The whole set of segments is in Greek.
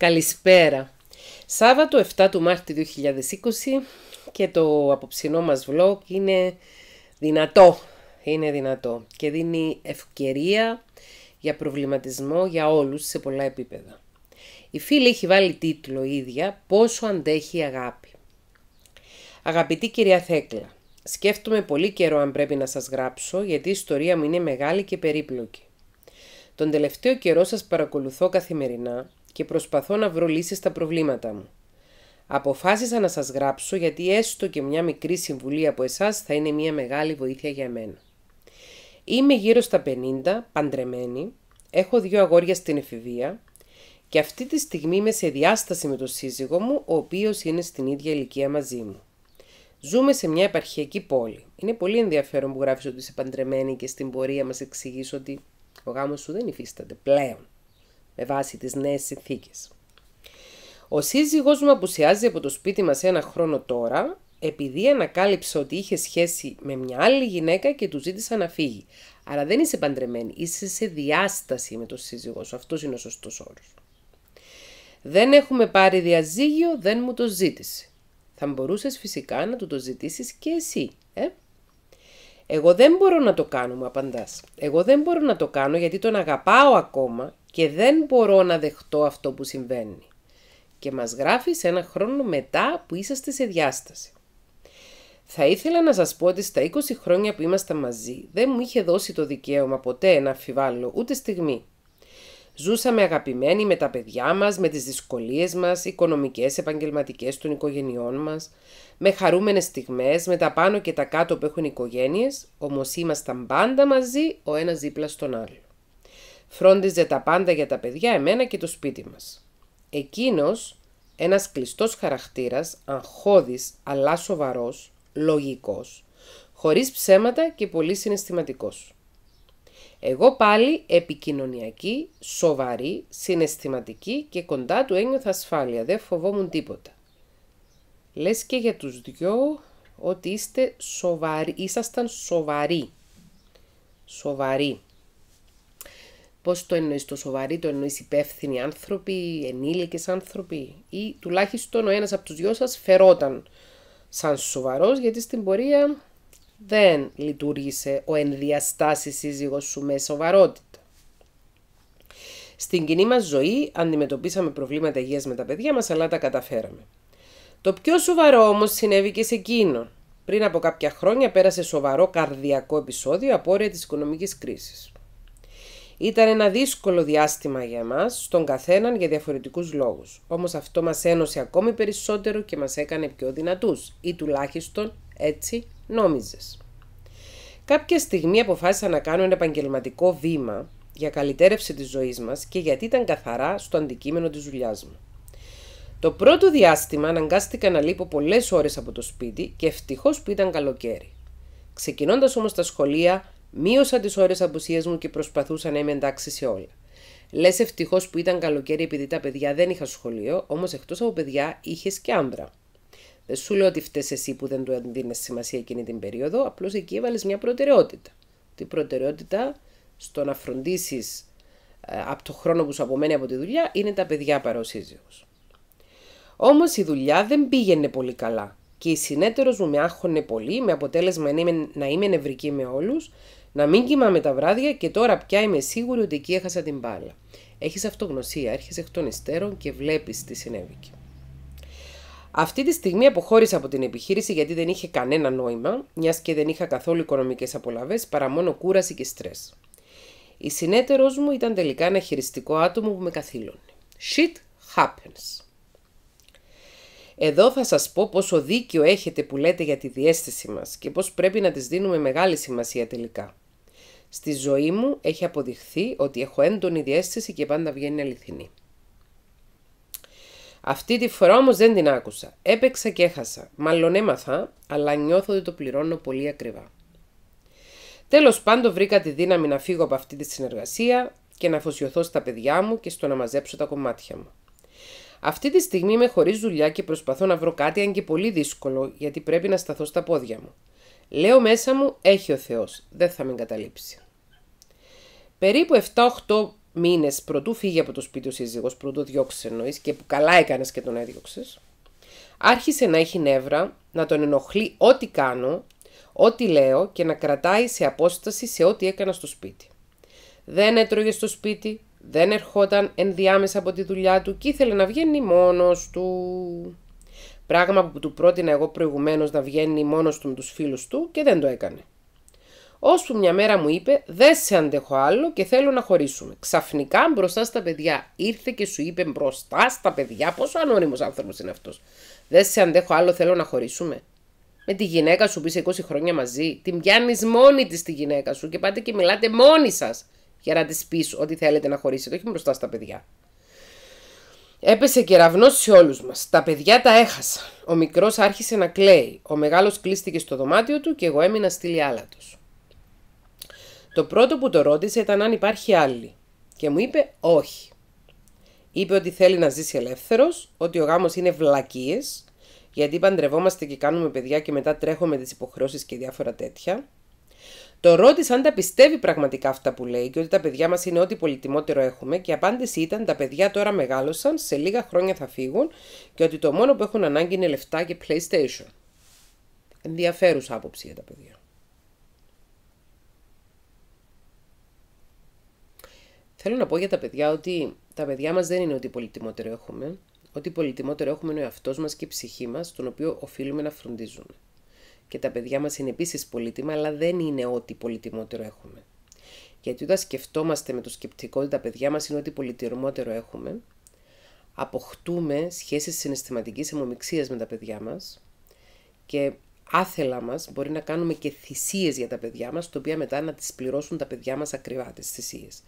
Καλησπέρα. Σάββατο 7 του Μάρτη 2020 και το απόψινό μας vlog είναι δυνατό. Είναι δυνατό και δίνει ευκαιρία για προβληματισμό για όλους σε πολλά επίπεδα. Η φίλη έχει βάλει τίτλο ίδια «Πόσο αντέχει η αγάπη». Αγαπητή κυρία Θέκλα, σκέφτομαι πολύ καιρό αν πρέπει να σας γράψω γιατί η ιστορία μου είναι μεγάλη και περίπλοκη. Τον τελευταίο καιρό σας παρακολουθώ καθημερινά και προσπαθώ να βρω λύσεις στα προβλήματα μου. Αποφάσισα να σας γράψω γιατί έστω και μια μικρή συμβουλή από εσάς θα είναι μια μεγάλη βοήθεια για μένα. Είμαι γύρω στα 50, παντρεμένη, έχω δύο αγόρια στην εφηβεία και αυτή τη στιγμή είμαι σε διάσταση με τον σύζυγό μου, ο οποίος είναι στην ίδια ηλικία μαζί μου. Ζούμε σε μια επαρχιακή πόλη. Είναι πολύ ενδιαφέρον που γράφεις ότι είσαι παντρεμένη και στην πορεία μας εξηγείς ότι ο γάμος σου δεν υφίσταται πλέον με βάση τις νέες συνθήκες. Ο σύζυγός μου απουσιάζει από το σπίτι μας ένα χρόνο τώρα, επειδή ανακάλυψε ότι είχε σχέση με μια άλλη γυναίκα και του ζήτησα να φύγει. Άρα δεν είσαι παντρεμένη, είσαι σε διάσταση με τον σύζυγό σου. Αυτός είναι ο σωστός όρος. Δεν έχουμε πάρει διαζύγιο, δεν μου το ζήτησε. Θα μπορούσες φυσικά να του το ζητήσεις και εσύ, ε? Εγώ δεν μπορώ να το κάνω, μου απαντάς. Εγώ δεν μπορώ να το κάνω γιατί τον αγαπάω ακόμα και δεν μπορώ να δεχτώ αυτό που συμβαίνει. Και μας γράφεις ένα χρόνο μετά που είσαστε σε διάσταση. Θα ήθελα να σας πω ότι στα 20 χρόνια που ήμασταν μαζί δεν μου είχε δώσει το δικαίωμα ποτέ να αφιβάλλω ούτε στιγμή. Ζούσαμε αγαπημένοι με τα παιδιά μας, με τις δυσκολίες μας, οικονομικές, επαγγελματικές των οικογενειών μας, με χαρούμενες στιγμές, με τα πάνω και τα κάτω που έχουν οικογένειες, όμως ήμασταν πάντα μαζί ο ένας δίπλα στον άλλο. Φρόντιζε τα πάντα για τα παιδιά, εμένα και το σπίτι μας. Εκείνος, ένας κλειστός χαρακτήρας, αγχώδης αλλά σοβαρός, λογικός, χωρίς ψέματα και πολύ συναισθηματικός. Εγώ πάλι επικοινωνιακή, σοβαρή, συναισθηματική και κοντά του ένιωθα ασφάλεια, δεν φοβόμουν τίποτα. Λες και για τους δυο ότι είστε σοβαροί, ήσασταν σοβαροί. Σοβαροί. Πώς το εννοείς το σοβαρή, το εννοείς υπεύθυνοι άνθρωποι, ενήλικες άνθρωποι ή τουλάχιστον ο ενα από τους δυο σας φερόταν σαν σοβαρο γιατί στην πορεία δεν λειτουργήσε ο ενδιαστασει σύζυγος σου με σοβαρότητα. Στην κοινή μας ζωή αντιμετωπίσαμε προβλήματα υγείας με τα παιδιά μας αλλά τα καταφέραμε. Το πιο σοβαρό όμως συνέβη και σε εκείνον. Πριν από κάποια χρόνια πέρασε σοβαρό καρδιακό επεισόδιο από όρια της κρίσης. Ήταν ένα δύσκολο διάστημα για μας, στον καθέναν για διαφορετικούς λόγους. Όμως αυτό μας ένωσε ακόμη περισσότερο και μας έκανε πιο δυνατούς ή τουλάχιστον έτσι νόμιζες. Κάποια στιγμή αποφάσισα να κάνω ένα επαγγελματικό βήμα για καλυτέρευση της ζωής μας και γιατί ήταν καθαρά στο αντικείμενο της δουλειάς μου. Το πρώτο διάστημα αναγκάστηκα να λείπω πολλές ώρες από το σπίτι και ευτυχώς που ήταν καλοκαίρι. Ξεκινώντας όμως τα σχολεία Μείωσα τις ώρες απουσίας μου και προσπαθούσα να είμαι εντάξει σε όλα. Λες ευτυχώς που ήταν καλοκαίρι επειδή τα παιδιά δεν είχα σχολείο, όμως εκτός από παιδιά είχες και άντρα. Δεν σου λέω ότι φταίει εσύ που δεν του έδινες σημασία εκείνη την περίοδο, απλώς εκεί έβαλες μια προτεραιότητα. Την προτεραιότητα στο να φροντίσεις ε, από το χρόνο που σου απομένει από τη δουλειά είναι τα παιδιά παρά ο Όμως η δουλειά δεν πήγαινε πολύ καλά και η συνέτερος μου με πολύ, με αποτέλεσμα να είμαι, να είμαι νευρική με όλους, να μην κοιμάμαι τα βράδια και τώρα πια είμαι σίγουρη ότι εκεί έχασα την μπάλα. Έχεις αυτογνωσία, έρχεσαι εκ των υστέρων και βλέπεις τι συνέβηκε. Αυτή τη στιγμή αποχώρησα από την επιχείρηση γιατί δεν είχε κανένα νόημα, μιας και δεν είχα καθόλου οικονομικές απολαυέ παρά μόνο κούραση και στρες. Η συνέτερός μου ήταν τελικά ένα χειριστικό άτομο που με καθήλωνε. Shit happens. Εδώ θα σας πω πόσο δίκιο έχετε που λέτε για τη διέστηση μας και πώς πρέπει να της δίνουμε μεγάλη σημασία τελικά. Στη ζωή μου έχει αποδειχθεί ότι έχω έντονη διέστηση και πάντα βγαίνει αληθινή. Αυτή τη φορά όμως δεν την άκουσα. Έπαιξα και έχασα. Μάλλον έμαθα, αλλά νιώθω ότι το πληρώνω πολύ ακριβά. Τέλος πάντων βρήκα τη δύναμη να φύγω από αυτή τη συνεργασία και να αφοσιωθώ στα παιδιά μου και στο να μαζέψω τα κομμάτια μου. Αυτή τη στιγμή είμαι χωρίς δουλειά και προσπαθώ να βρω κάτι αν και πολύ δύσκολο γιατί πρέπει να σταθώ στα πόδια μου. Λέω μέσα μου, έχει ο Θεός, δεν θα με εγκαταλείψει. Περίπου 7-8 μήνες πρωτού φύγει από το σπίτι ο σύζυγος, πρωτού διώξεις εννοείς και που καλά έκανες και τον έδιωξες, άρχισε να έχει νεύρα, να τον ενοχλεί ό,τι κάνω, ό,τι λέω και να κρατάει σε απόσταση σε ό,τι έκανα στο σπίτι. Δεν έτρωγε στο σπίτι, δεν ερχόταν ενδιάμεσα από τη δουλειά του και ήθελε να βγαίνει μόνος του. Πράγμα που του πρότεινα εγώ προηγουμένως να βγαίνει μόνος του με τους φίλους του και δεν το έκανε. Ώσπου μια μέρα μου είπε: Δεν σε αντέχω άλλο και θέλω να χωρίσουμε. Ξαφνικά μπροστά στα παιδιά. Ήρθε και σου είπε μπροστά στα παιδιά. Πόσο ανώνυμος άνθρωπος είναι αυτός. Δεν σε αντέχω άλλο, θέλω να χωρίσουμε. Με τη γυναίκα σου που 20 χρόνια μαζί, την πιάνεις μόνη της τη γυναίκα σου και πάτε και μιλάτε μόνοι σας για να της πεις ότι θέλετε να χωρίσετε, όχι μπροστά στα παιδιά. Έπεσε κεραυνός σε όλους μας. Τα παιδιά τα έχασα. Ο μικρός άρχισε να κλαίει. Ο μεγάλος κλείστηκε στο δωμάτιο του και εγώ έμεινα στη τους. Το πρώτο που το ρώτησε ήταν αν υπάρχει άλλη. Και μου είπε όχι. Είπε ότι θέλει να ζήσει ελεύθερος, ότι ο γάμος είναι βλακίες, γιατί παντρευόμαστε και κάνουμε παιδιά και μετά τρέχουμε τις υποχρεώσεις και διάφορα τέτοια. Το ρώτησα αν τα πιστεύει πραγματικά αυτά που λέει και ότι τα παιδιά μας είναι ό,τι πολυτιμότερο έχουμε και η απάντηση ήταν τα παιδιά τώρα μεγάλωσαν, σε λίγα χρόνια θα φύγουν και ότι το μόνο που έχουν ανάγκη είναι λεφτά και PlayStation. Ενδιαφέρουσα άποψη για τα παιδιά. Θέλω να πω για τα παιδιά ότι τα παιδιά μας δεν είναι ότι πολυτιμότερο έχουμε. Ότι πολυτιμότερο έχουμε είναι ο εαυτός μας και η ψυχή μας, τον οποίο οφείλουμε να φροντίζουμε και τα παιδιά μας είναι επίσης πολύτιμα, αλλά δεν είναι ό,τι πολύτιμότερο έχουμε. Γιατί όταν σκεφτόμαστε με το σκεπτικό ότι τα παιδιά μας είναι ό,τι πολυτιμότερο έχουμε, αποκτούμε σχέσεις συναισθηματικής αιμομιξίας με τα παιδιά μας και άθελα μας μπορεί να κάνουμε και θυσίες για τα παιδιά μας, τα οποία μετά να τις πληρώσουν τα παιδιά μας ακριβά τις θυσίες.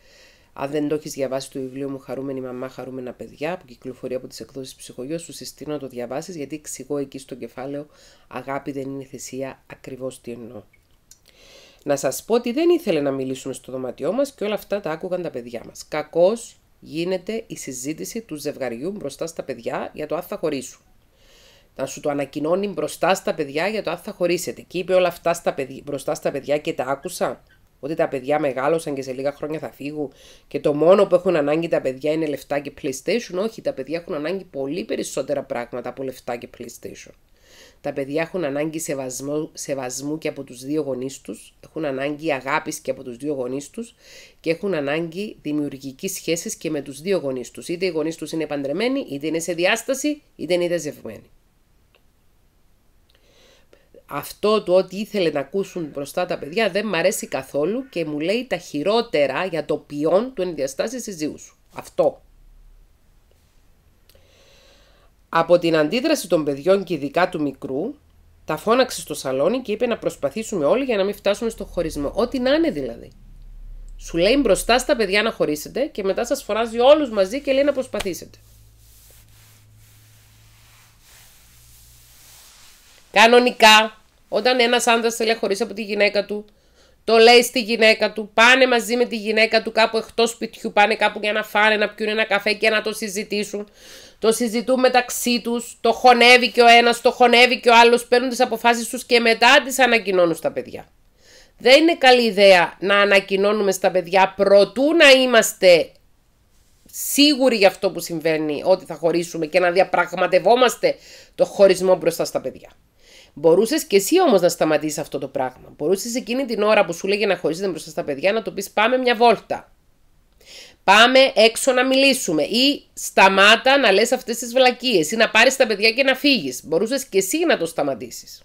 Αν δεν το έχεις διαβάσει το βιβλίο μου Χαρούμενη Μαμά, Χαρούμενα Παιδιά, που κυκλοφορεί από τις εκδόσεις ψυχογείου, σου συστήνω να το διαβάσεις γιατί εξηγώ εκεί στο κεφάλαιο Αγάπη δεν είναι θυσία, ακριβώς τι εννοώ. Να σας πω ότι δεν ήθελε να μιλήσουμε στο δωμάτιό μας και όλα αυτά τα άκουγαν τα παιδιά μας. Κακώς γίνεται η συζήτηση του ζευγαριού μπροστά στα παιδιά για το αν θα χωρίσουν. Να σου το ανακοινώνει μπροστά στα παιδιά για το αν θα χωρίσετε. Και είπε όλα αυτά στα μπροστά στα παιδιά και τα άκουσα ότι τα παιδιά μεγάλωσαν και σε λίγα χρόνια θα φύγουν και το μόνο που έχουν ανάγκη τα παιδιά είναι λεφτά και PlayStation. Όχι, τα παιδιά έχουν ανάγκη πολύ περισσότερα πράγματα από λεφτά και PlayStation. Τα παιδιά έχουν ανάγκη σεβασμού, σεβασμού και από τους δύο γονείς τους, έχουν ανάγκη αγάπης και από τους δύο γονείς τους και έχουν ανάγκη δημιουργικής σχέσης και με τους δύο γονείς τους. Είτε οι γονείς τους είναι παντρεμένοι, είτε είναι σε διάσταση, είτε είναι ζευμένοι αυτό του ότι ήθελε να ακούσουν μπροστά τα παιδιά δεν μ' αρέσει καθόλου και μου λέει τα χειρότερα για το ποιόν του ενδιαστάσει συζύγου σου. Αυτό. Από την αντίδραση των παιδιών και ειδικά του μικρού, τα φώναξε στο σαλόνι και είπε να προσπαθήσουμε όλοι για να μην φτάσουμε στο χωρισμό. Ό,τι να είναι δηλαδή. Σου λέει μπροστά στα παιδιά να χωρίσετε και μετά σας φοράζει όλους μαζί και λέει να προσπαθήσετε. Κανονικά όταν ένας άντρας θέλει χωρί από τη γυναίκα του, το λέει στη γυναίκα του, πάνε μαζί με τη γυναίκα του κάπου εκτός σπιτιού, πάνε κάπου για να φάνε, να πιούν ένα καφέ και να το συζητήσουν. Το συζητούν μεταξύ τους, το χωνεύει και ο ένας, το χωνεύει και ο άλλος, παίρνουν τις αποφάσεις τους και μετά τις ανακοινώνουν στα παιδιά. Δεν είναι καλή ιδέα να ανακοινώνουμε στα παιδιά προτού να είμαστε σίγουροι για αυτό που συμβαίνει, ότι θα χωρίσουμε και να διαπραγματευόμαστε το χωρισμό μπροστά στα παιδιά. Μπορούσες και εσύ όμως να σταματήσεις αυτό το πράγμα. Μπορούσες εκείνη την ώρα που σου λέγε να χωρίζετε μπροστά στα παιδιά να το πεις πάμε μια βόλτα. Πάμε έξω να μιλήσουμε ή σταμάτα να λες αυτές τις βλακίες ή να πάρεις τα παιδιά και να φύγεις. Μπορούσες και εσύ να το σταματήσεις.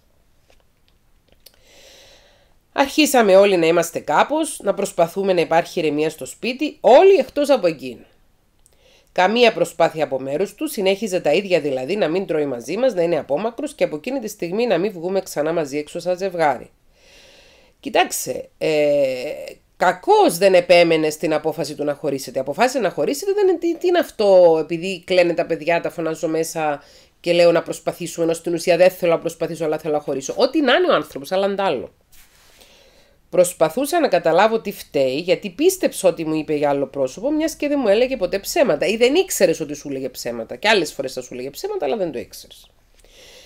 Αρχίσαμε όλοι να είμαστε κάπως, να προσπαθούμε να υπάρχει ηρεμία στο σπίτι, όλοι εκτός από εκείνο. Καμία προσπάθεια από μέρους του, συνέχιζε τα ίδια δηλαδή να μην τρώει μαζί μας, να είναι απόμακρος και από εκείνη τη στιγμή να μην βγούμε ξανά μαζί έξω σαν ζευγάρι. Κοιτάξτε, ε, κακώς δεν επέμενε στην απόφαση του να χωρίσετε. Αποφάσισε να χωρίσετε, δεν τι, τι είναι αυτό, επειδή κλαίνε τα παιδιά, τα φωνάζω μέσα και λέω να προσπαθήσουμε, ενώ στην ουσία δεν θέλω να προσπαθήσω, αλλά θέλω να χωρίσω. Ό,τι να είναι ο άνθρωπος, αλλά αντάλλο. Προσπαθούσα να καταλάβω τι φταίει, γιατί πίστεψα ότι μου είπε για άλλο πρόσωπο, μιας και δεν μου έλεγε ποτέ ψέματα. Ή δεν ήξερες ότι σου έλεγε ψέματα. Και άλλες φορές θα σου έλεγε ψέματα, αλλά δεν το ήξερες.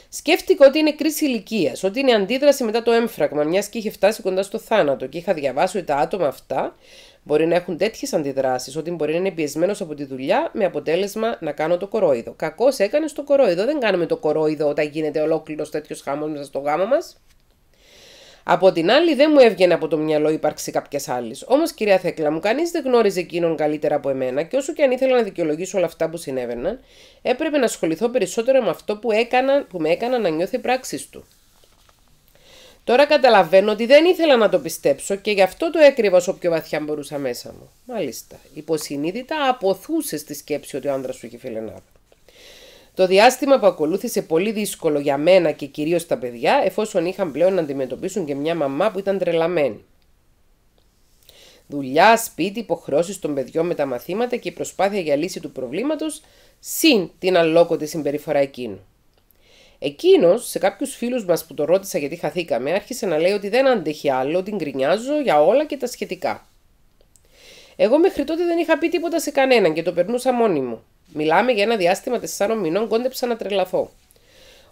Σκέφτηκα ότι είναι κρίση ηλικίας, ότι είναι αντίδραση μετά το έμφραγμα, μιας και είχε φτάσει κοντά στο θάνατο και είχα διαβάσει ότι τα άτομα αυτά μπορεί να έχουν τέτοιες αντιδράσεις, ότι μπορεί να είναι πιεσμένος από τη δουλειά με αποτέλεσμα να κάνω το κορόιδο. Κακώς έκανες το κορόιδο. Δεν κάνουμε το κορόιδο όταν γίνεται ολόκληρος τέτοιος χάμο μέσα στο γάμο μας. Από την άλλη, δεν μου έβγαινε από το μυαλό ύπαρξη κάποιας άλλης. Όμως, κυρία Θέκλα, μου κανείς δεν γνώριζε εκείνον καλύτερα από εμένα και όσο και αν ήθελα να δικαιολογήσω όλα αυτά που συνέβαιναν, έπρεπε να ασχοληθώ περισσότερο με αυτό που, έκανα, που με έκανα να νιώθει πράξεις του. Τώρα καταλαβαίνω ότι δεν ήθελα να το πιστέψω και γι' αυτό το έκρυβα όσο πιο βαθιά μπορούσα μέσα μου. Μάλιστα. Υποσυνείδητα αποθούσε τη σκέψη ότι ο άντρας σου είχε φιλενάδα. Το διάστημα που ακολούθησε πολύ δύσκολο για μένα και κυρίως τα παιδιά, εφόσον είχαν πλέον να αντιμετωπίσουν και μια μαμά που ήταν τρελαμένη. Δουλειά, σπίτι, υποχρεώσεις των παιδιών με τα μαθήματα και η προσπάθεια για λύση του προβλήματος, συν την αλόκοτη συμπεριφορά εκείνου. Εκείνος, σε κάποιους φίλους μας που το ρώτησα γιατί χαθήκαμε, άρχισε να λέει ότι δεν αντέχει άλλο, την γκρινιάζω για όλα και τα σχετικά. Εγώ μέχρι τότε δεν είχα πει τίποτα σε κανέναν και το περνούσα μόνη μου. Μιλάμε για ένα διάστημα τεσσάρων μηνών, κόντεψα να τρελαθώ.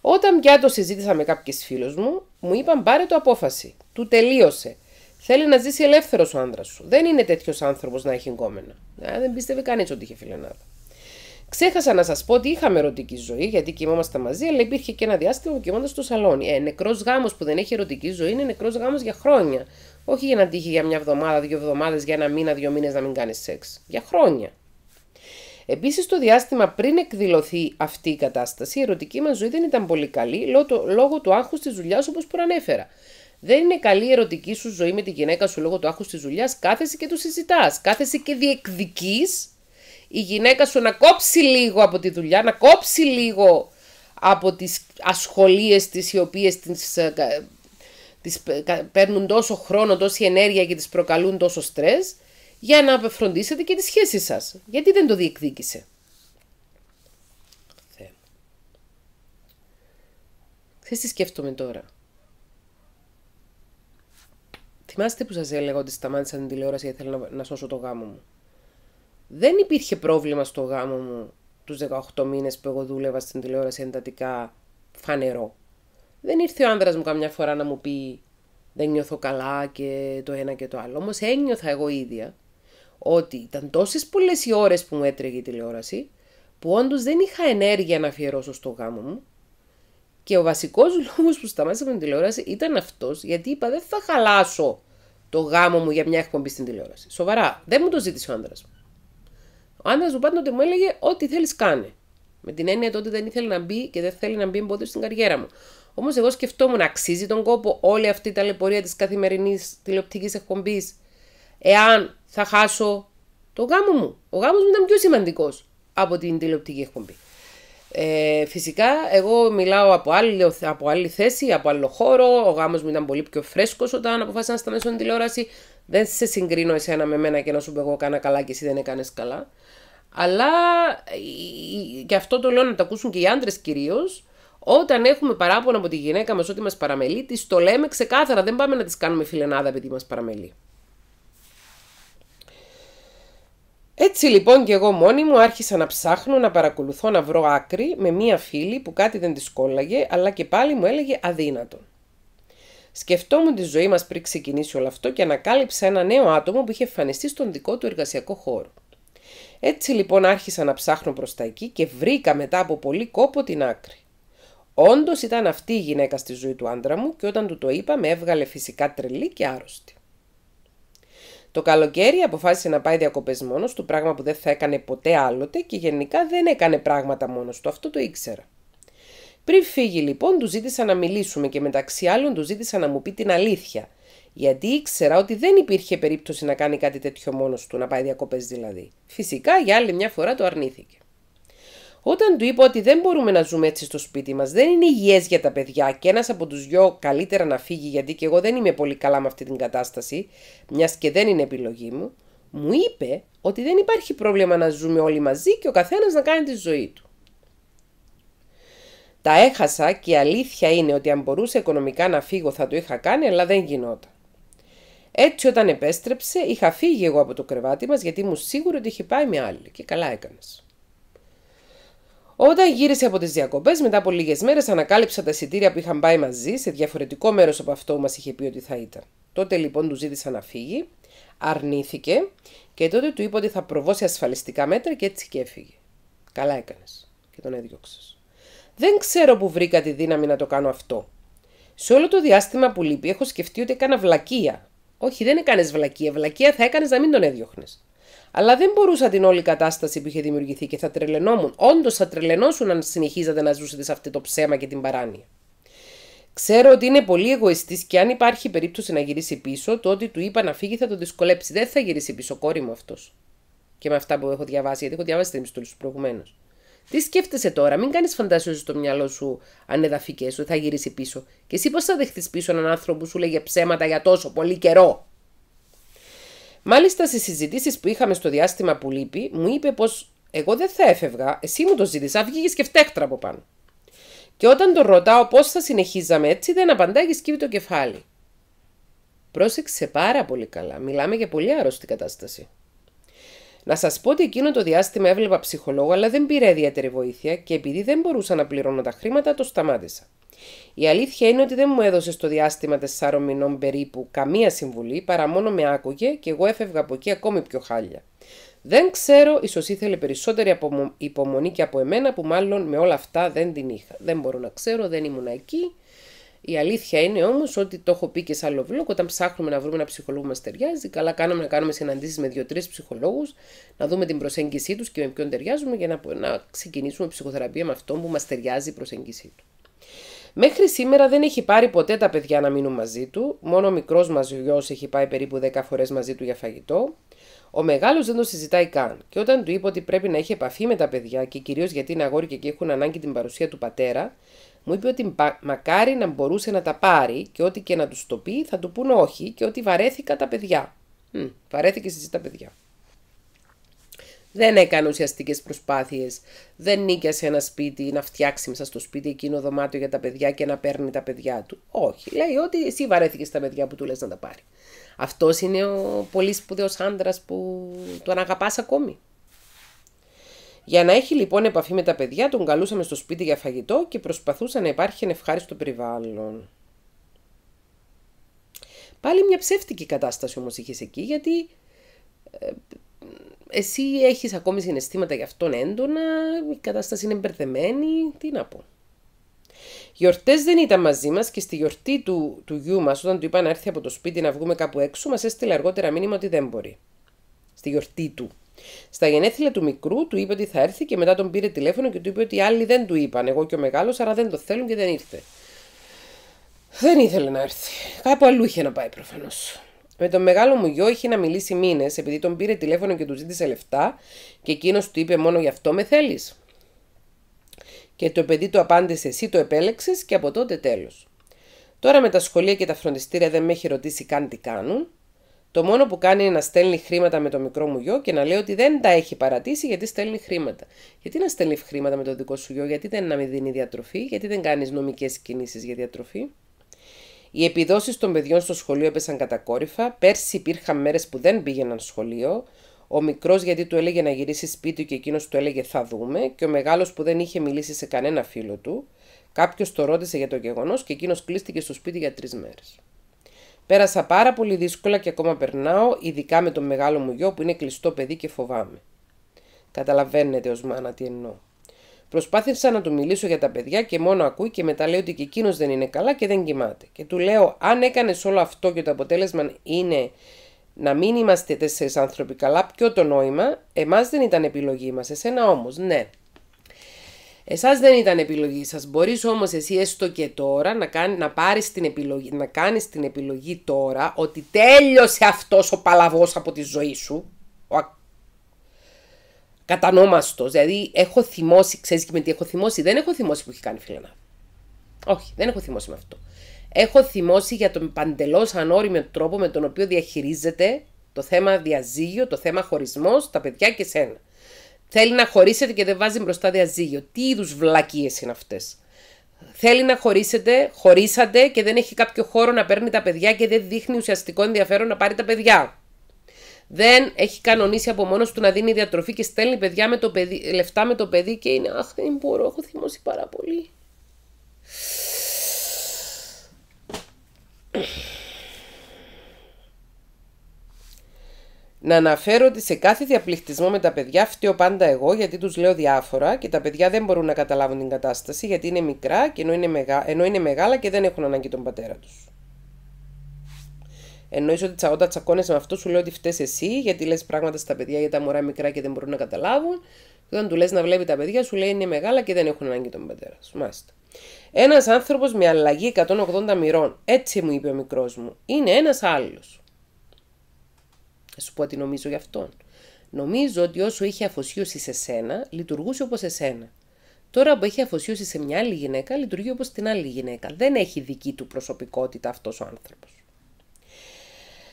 Όταν πια το συζήτησα με κάποιες φίλους μου, μου είπαν πάρε το απόφαση. Του τελείωσε. Θέλει να ζήσει ελεύθερος ο άντρα σου. Δεν είναι τέτοιος άνθρωπος να έχει εγκόμενα. Α, δεν πίστευε κανείς ότι είχε φιλενάδα. Ξέχασα να σας πω ότι είχαμε ερωτική ζωή, γιατί κοιμόμασταν μαζί, αλλά υπήρχε και ένα διάστημα που κοιμόμασταν στο σαλόνι. Ε, νεκρός γάμος που δεν έχει ερωτική ζωή είναι νεκρός γάμος για χρόνια. Όχι για να τύχει για μια εβδομάδα, δύο εβδομάδες, για ένα μήνα, δύο μήνες να μην κάνεις σεξ. Για χρόνια. Επίσης, το διάστημα πριν εκδηλωθεί αυτή η κατάσταση, η ερωτική μας ζωή δεν ήταν πολύ καλή λόγω του άγχους της δουλειάς όπως προανέφερα. Δεν είναι καλή η ερωτική σου ζωή με τη γυναίκα σου λόγω του άγχους της δουλειάς. Κάθεσαι και το συζητάς. Κάθεσαι και διεκδική η γυναίκα σου να κόψει λίγο από τη δουλειά, να κόψει λίγο από τις ασχολίες της οι οποίες τις, ε, τις παίρνουν τόσο χρόνο, τόση ενέργεια και τις προκαλούν τόσο στρες για να απεφροντίσετε και τη σχέση σας. Γιατί δεν το διεκδίκησε. Ξέρεις τι σκέφτομαι τώρα. Θυμάστε που σας έλεγα ότι σταμάτησα την τηλεόραση γιατί θέλω να, σώσω το γάμο μου. Δεν υπήρχε πρόβλημα στο γάμο μου τους 18 μήνες που εγώ δούλευα στην τηλεόραση εντατικά φανερό. Δεν ήρθε ο άνδρας μου καμιά φορά να μου πει δεν νιώθω καλά και το ένα και το άλλο. Όμως ένιωθα εγώ ίδια ότι ήταν τόσες πολλές οι ώρες που μου έτρεγε η τηλεόραση, που όντως δεν είχα ενέργεια να αφιερώσω στο γάμο μου. Και ο βασικός λόγος που σταμάτησα με την τηλεόραση ήταν αυτός γιατί είπα δεν θα χαλάσω το γάμο μου για μια εκπομπή στην τηλεόραση. Σοβαρά, δεν μου το ζήτησε ο άντρας μου. Ο άντρας μου πάντοτε μου έλεγε ό,τι θέλεις κάνε. Με την έννοια τότε δεν ήθελε να μπει και δεν θέλει να μπει εμπόδιο στην καριέρα μου. Όμως εγώ σκεφτόμουν, αξίζει τον κόπο όλη αυτή η ταλαιπωρία της καθημερινής τηλεοπτικής εκπομπής, εάν θα χάσω το γάμο μου. Ο γάμος μου ήταν πιο σημαντικός από την τηλεοπτική εκπομπή. Ε, φυσικά, εγώ μιλάω από άλλη, από άλλη θέση, από άλλο χώρο. Ο γάμος μου ήταν πολύ πιο φρέσκος όταν αποφάσισα να σταματήσω την τηλεόραση. Δεν σε συγκρίνω εσένα με μένα και να σου πω εγώ κάνα καλά και εσύ δεν έκανες καλά. Αλλά ε, και αυτό το λέω να το ακούσουν και οι άντρες κυρίως. Όταν έχουμε παράπονα από τη γυναίκα μας ότι μας παραμελεί, της το λέμε ξεκάθαρα. Δεν πάμε να της κάνουμε φιλενάδα επειδή μας παραμελεί. Έτσι λοιπόν και εγώ μόνη μου άρχισα να ψάχνω να παρακολουθώ να βρω άκρη με μία φίλη που κάτι δεν της κόλλαγε αλλά και πάλι μου έλεγε αδύνατον. Σκεφτόμουν τη ζωή μας πριν ξεκινήσει όλο αυτό και ανακάλυψα ένα νέο άτομο που είχε εμφανιστεί στον δικό του εργασιακό χώρο. Έτσι λοιπόν άρχισα να ψάχνω προς τα εκεί και βρήκα μετά από πολύ κόπο την άκρη. Όντως ήταν αυτή η γυναίκα στη ζωή του άντρα μου και όταν του το είπα με έβγαλε φυσικά τρελή και άρρωστη. Το καλοκαίρι αποφάσισε να πάει διακοπές μόνος του, πράγμα που δεν θα έκανε ποτέ άλλοτε και γενικά δεν έκανε πράγματα μόνος του. Αυτό το ήξερα. Πριν φύγει λοιπόν, του ζήτησα να μιλήσουμε και μεταξύ άλλων του ζήτησα να μου πει την αλήθεια. Γιατί ήξερα ότι δεν υπήρχε περίπτωση να κάνει κάτι τέτοιο μόνος του, να πάει διακοπές δηλαδή. Φυσικά για άλλη μια φορά το αρνήθηκε. Όταν του είπα ότι δεν μπορούμε να ζούμε έτσι στο σπίτι μας, δεν είναι υγιές για τα παιδιά και ένας από τους δυο καλύτερα να φύγει, γιατί και εγώ δεν είμαι πολύ καλά με αυτή την κατάσταση, μιας και δεν είναι επιλογή μου, μου είπε ότι δεν υπάρχει πρόβλημα να ζούμε όλοι μαζί και ο καθένας να κάνει τη ζωή του. Τα έχασα και η αλήθεια είναι ότι αν μπορούσε οικονομικά να φύγω θα το είχα κάνει, αλλά δεν γινόταν. Έτσι όταν επέστρεψε είχα φύγει εγώ από το κρεβάτι μας γιατί μου σίγουρο ότι είχε πάει με άλλη και καλά έκανες. Όταν γύρισε από τις διακοπές, μετά από λίγες μέρες, ανακάλυψα τα εισιτήρια που είχαν πάει μαζί σε διαφορετικό μέρος από αυτό που μας είχε πει ότι θα ήταν. Τότε λοιπόν του ζήτησα να φύγει, αρνήθηκε και τότε του είπα ότι θα προβώσει ασφαλιστικά μέτρα και έτσι και έφυγε. Καλά έκανες και τον έδιωξες. Δεν ξέρω που βρήκα τη δύναμη να το κάνω αυτό. Σε όλο το διάστημα που λείπει, έχω σκεφτεί ότι έκανα βλακεία. Όχι, δεν έκανες βλακεία. Βλακεία θα έκανες να μην τον έδιωχνες. Αλλά δεν μπορούσα την όλη κατάσταση που είχε δημιουργηθεί και θα τρελαινόμουν. Όντως θα τρελαινόσουν αν συνεχίζατε να ζούσετε σε αυτό το ψέμα και την παράνοια. Ξέρω ότι είναι πολύ εγωιστής και αν υπάρχει περίπτωση να γυρίσει πίσω, το ότι του είπα να φύγει θα το δυσκολέψει. Δεν θα γυρίσει πίσω, κόρη μου αυτός. Και με αυτά που έχω διαβάσει, γιατί έχω διαβάσει την επιστολή σου προηγουμένως. Τι σκέφτεσαι τώρα, μην κάνεις φαντασίε στο μυαλό σου ανεδαφικέ, θα γυρίσει πίσω. Και εσύ πώς θα δεχτείς πίσω έναν άνθρωπο που σου λέγε ψέματα για τόσο πολύ καιρό. Μάλιστα στις συζητήσεις που είχαμε στο διάστημα που λείπει, μου είπε πως εγώ δεν θα έφευγα, εσύ μου το ζήτησα, βγήκες και φταίχτρα από πάνω. Και όταν τον ρωτάω πώς θα συνεχίζαμε έτσι, δεν απαντάει και σκύβει το κεφάλι. Πρόσεξε πάρα πολύ καλά. Μιλάμε για πολύ άρρωστη κατάσταση. Να σας πω ότι εκείνο το διάστημα έβλεπα ψυχολόγο, αλλά δεν πήρε ιδιαίτερη βοήθεια και επειδή δεν μπορούσα να πληρώνω τα χρήματα, το σταμάτησα. Η αλήθεια είναι ότι δεν μου έδωσε στο διάστημα 4 μηνών περίπου καμία συμβουλή, παρά μόνο με άκουγε και εγώ έφευγα από εκεί ακόμη πιο χάλια. Δεν ξέρω, ίσως ήθελε περισσότερη υπομονή και από εμένα που μάλλον με όλα αυτά δεν την είχα. Δεν μπορώ να ξέρω, δεν ήμουν εκεί η αλήθεια είναι όμως ότι το έχω πει και σε άλλο vlog, όταν ψάχνουμε να βρούμε ένα ψυχολόγο που μας ταιριάζει, καλά κάναμε να κάνουμε συναντήσεις με δύο-τρει ψυχολόγους, να δούμε την προσέγγιση τους και με ποιον ταιριάζουμε για να, να ξεκινήσουμε ψυχοθεραπεία με αυτόν που μας ταιριάζει η προσέγγιση του. Μέχρι σήμερα δεν έχει πάρει ποτέ τα παιδιά να μείνουν μαζί του. Μόνο ο μικρός μας γιος έχει πάει περίπου 10 φορές μαζί του για φαγητό. Ο μεγάλος δεν το συζητάει καν. Και όταν του είπε ότι πρέπει να έχει επαφή με τα παιδιά και κυρίως γιατί είναι αγόρι και έχουν ανάγκη την παρουσία του πατέρα, μου είπε ότι μακάρι να μπορούσε να τα πάρει και ό,τι και να τους το πει θα του πούν όχι και ότι βαρέθηκα τα παιδιά. Μ, βαρέθηκες εσύ τα παιδιά. Δεν έκανε ουσιαστικές προσπάθειες. Δεν νίκιασε ένα σπίτι να φτιάξει μέσα στο σπίτι εκείνο δωμάτιο για τα παιδιά και να παίρνει τα παιδιά του. Όχι. Λέει ότι εσύ βαρέθηκες τα παιδιά που του λες να τα πάρει. Αυτός είναι ο πολύ σπουδαίος άντρας που τον αγαπάς ακόμη. Για να έχει λοιπόν επαφή με τα παιδιά, τον καλούσαμε στο σπίτι για φαγητό και προσπαθούσε να υπάρχει ένα ευχάριστο περιβάλλον. Πάλι μια ψεύτικη κατάσταση όμως είχες εκεί, γιατί ε, εσύ έχεις ακόμη συναισθήματα για αυτόν έντονα, η κατάσταση είναι μπερδεμένη, τι να πω. Γιορτές δεν ήταν μαζί μας και στη γιορτή του, του γιού μας, όταν του είπα να έρθει από το σπίτι να βγούμε κάπου έξω, μας έστειλε αργότερα μήνυμα ότι δεν μπορεί. Στη γιορτή του, στα γενέθλια του μικρού του είπε ότι θα έρθει και μετά τον πήρε τηλέφωνο και του είπε ότι οι άλλοι δεν του είπαν. Εγώ και ο μεγάλος, άρα δεν το θέλουν και δεν ήρθε. Δεν ήθελε να έρθει. Κάπου αλλού είχε να πάει προφανώς. Με τον μεγάλο μου γιο είχε να μιλήσει μήνες επειδή τον πήρε τηλέφωνο και του ζήτησε λεφτά και εκείνος του είπε μόνο γι' αυτό με θέλεις. Και το παιδί του απάντησε εσύ το επέλεξες και από τότε τέλος. Τώρα με τα σχολεία και τα φροντιστήρια δεν με έχει ρωτήσει καν τι κάνουν. Το μόνο που κάνει είναι να στέλνει χρήματα με το μικρό μου γιο και να λέει ότι δεν τα έχει παρατήσει γιατί στέλνει χρήματα. Γιατί να στέλνει χρήματα με το δικό σου γιο, γιατί δεν να μην δίνει διατροφή, γιατί δεν κάνεις νομικές κινήσεις για διατροφή. Οι επιδόσεις των παιδιών στο σχολείο έπεσαν κατακόρυφα. Πέρσι υπήρχαν μέρες που δεν πήγαιναν σχολείο. Ο μικρός γιατί του έλεγε να γυρίσει σπίτι και εκείνος του έλεγε θα δούμε. Και ο μεγάλος που δεν είχε μιλήσει σε κανένα φίλο του. Κάποιος το ρώτησε για το γεγονός και εκείνος κλείστηκε στο σπίτι για τρεις μέρες. Πέρασα πάρα πολύ δύσκολα και ακόμα περνάω, ειδικά με τον μεγάλο μου γιο που είναι κλειστό παιδί και φοβάμαι. Καταλαβαίνετε ως μάνα τι εννοώ. Προσπάθησα να του μιλήσω για τα παιδιά και μόνο ακούει και μετά λέει ότι και εκείνος δεν είναι καλά και δεν κοιμάται. Και του λέω: Αν έκανες όλο αυτό και το αποτέλεσμα είναι να μην είμαστε τέσσερις άνθρωποι καλά, ποιο το νόημα, εμάς δεν ήταν επιλογή μας, εσένα όμως, ναι. Εσάς δεν ήταν επιλογή σας. Μπορείς όμως εσύ έστω και τώρα να, κάνει, να, πάρεις την επιλογή, να κάνεις την επιλογή τώρα ότι τέλειωσε αυτός ο παλαβός από τη ζωή σου. Ο κατανόμαστος. Δηλαδή έχω θυμώσει, ξέρεις και με τι έχω θυμώσει. Δεν έχω θυμώσει που έχει κάνει φίλανα. Όχι, δεν έχω θυμώσει με αυτό. Έχω θυμώσει για τον παντελώς ανώριμο τρόπο με τον οποίο διαχειρίζεται το θέμα διαζύγιο, το θέμα χωρισμός, τα παιδιά και σένα. Θέλει να χωρίσετε και δεν βάζει μπροστά διαζύγιο. Τι είδους βλακίες είναι αυτές. Θέλει να χωρίσετε, χωρίσατε και δεν έχει κάποιο χώρο να παίρνει τα παιδιά και δεν δείχνει ουσιαστικό ενδιαφέρον να πάρει τα παιδιά. Δεν έχει κανονίσει από μόνος του να δίνει διατροφή και στέλνει παιδιά με το παιδί, λεφτά με το παιδί και είναι. Αχ, δεν μπορώ, έχω θυμώσει πάρα πολύ. Να αναφέρω ότι σε κάθε διαπληκτισμό με τα παιδιά φταίω πάντα εγώ γιατί τους λέω διάφορα και τα παιδιά δεν μπορούν να καταλάβουν την κατάσταση γιατί είναι μικρά και ενώ είναι, μεγα... ενώ είναι μεγάλα και δεν έχουν ανάγκη τον πατέρα τους. Εννοείς ότι όταν τσακώνεσαι με αυτό σου λέω ότι φταίει εσύ γιατί λες πράγματα στα παιδιά για τα μωρά μικρά και δεν μπορούν να καταλάβουν. Και όταν του λες να βλέπει τα παιδιά σου λέει είναι μεγάλα και δεν έχουν ανάγκη τον πατέρα σου. Μάλιστα. Ένας άνθρωπος με αλλαγή 180 μοιρών, έτσι μου είπε ο μικρός μου, είναι ένας άλλος. Θα σου πω τι νομίζω γι' αυτόν. Νομίζω ότι όσο είχε αφοσίωση σε σένα, λειτουργούσε όπως εσένα. Τώρα που έχει αφοσίωση σε μια άλλη γυναίκα, λειτουργεί όπως την άλλη γυναίκα. Δεν έχει δική του προσωπικότητα αυτός ο άνθρωπος.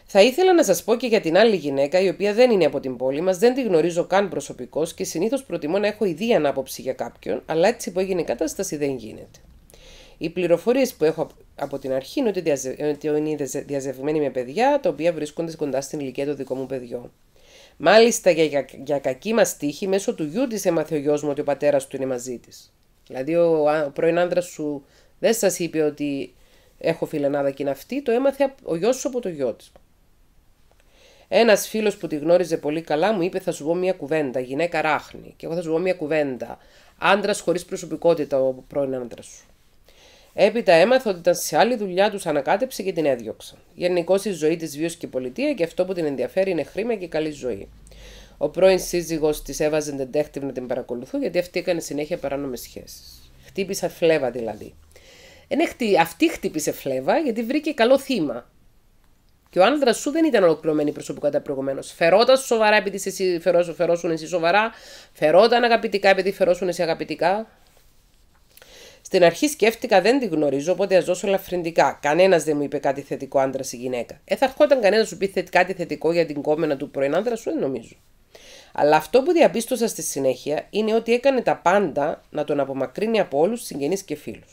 Θα ήθελα να σας πω και για την άλλη γυναίκα, η οποία δεν είναι από την πόλη μας, δεν τη γνωρίζω καν προσωπικώς και συνήθως προτιμώ να έχω ιδία ανάποψη για κάποιον, αλλά έτσι που έγινε η κατάσταση δεν γίνεται. Οι πληροφορίες που έχω από την αρχή είναι ότι, είναι διαζευμένη με παιδιά τα οποία βρίσκονται κοντά στην ηλικία του δικών μου παιδιού. Μάλιστα για, για, για κακή μας τύχη, μέσω του γιού της έμαθε ο γιος μου ότι ο πατέρας του είναι μαζί της. Δηλαδή, ο, ο πρώην άντρα σου δεν σας είπε ότι έχω φιλενάδα και είναι αυτή, το έμαθε ο γιος σου από το γιο της. Ένας φίλος που τη γνώριζε πολύ καλά μου είπε: Θα σου πω μια κουβέντα, γυναίκα ράχνη. Και εγώ θα σου πω μια κουβέντα. Άντρας χωρίς προσωπικότητα, ο πρώην άντρα σου. Έπειτα έμαθα ότι ήταν σε άλλη δουλειά, τους ανακάτεψε και την έδιωξαν. Γενικώ η ζωή της βίωσε και η πολιτεία και αυτό που την ενδιαφέρει είναι χρήμα και καλή ζωή. Ο πρώην σύζυγος της έβαζε την τέχτη να την παρακολουθούν γιατί αυτή έκανε συνέχεια παράνομες σχέσεις. Χτύπησε φλέβα δηλαδή. Ενέχτη, ναι, αυτή χτύπησε φλέβα γιατί βρήκε καλό θύμα. Και ο άνδρας σου δεν ήταν ολοκληρωμένη προσωπικά προηγουμένως. Φερόταν σοβαρά επειδή εσύ φερόσουν εσύ σοβαρά, φερόταν αγαπητικά επειδή φερόσουν εσύ αγαπητικά. Στην αρχή σκέφτηκα δεν τη γνωρίζω, οπότε ας δώσω ελαφρυντικά. Κανένας δεν μου είπε κάτι θετικό άντρα ή γυναίκα. Ε, θα ερχόταν κανένας να σου πει κάτι θετικό για την κόμενα του πρώην άντρα σου, δεν νομίζω. Αλλά αυτό που διαπίστωσα στη συνέχεια είναι ότι έκανε τα πάντα να τον απομακρύνει από όλους συγγενείς και φίλους.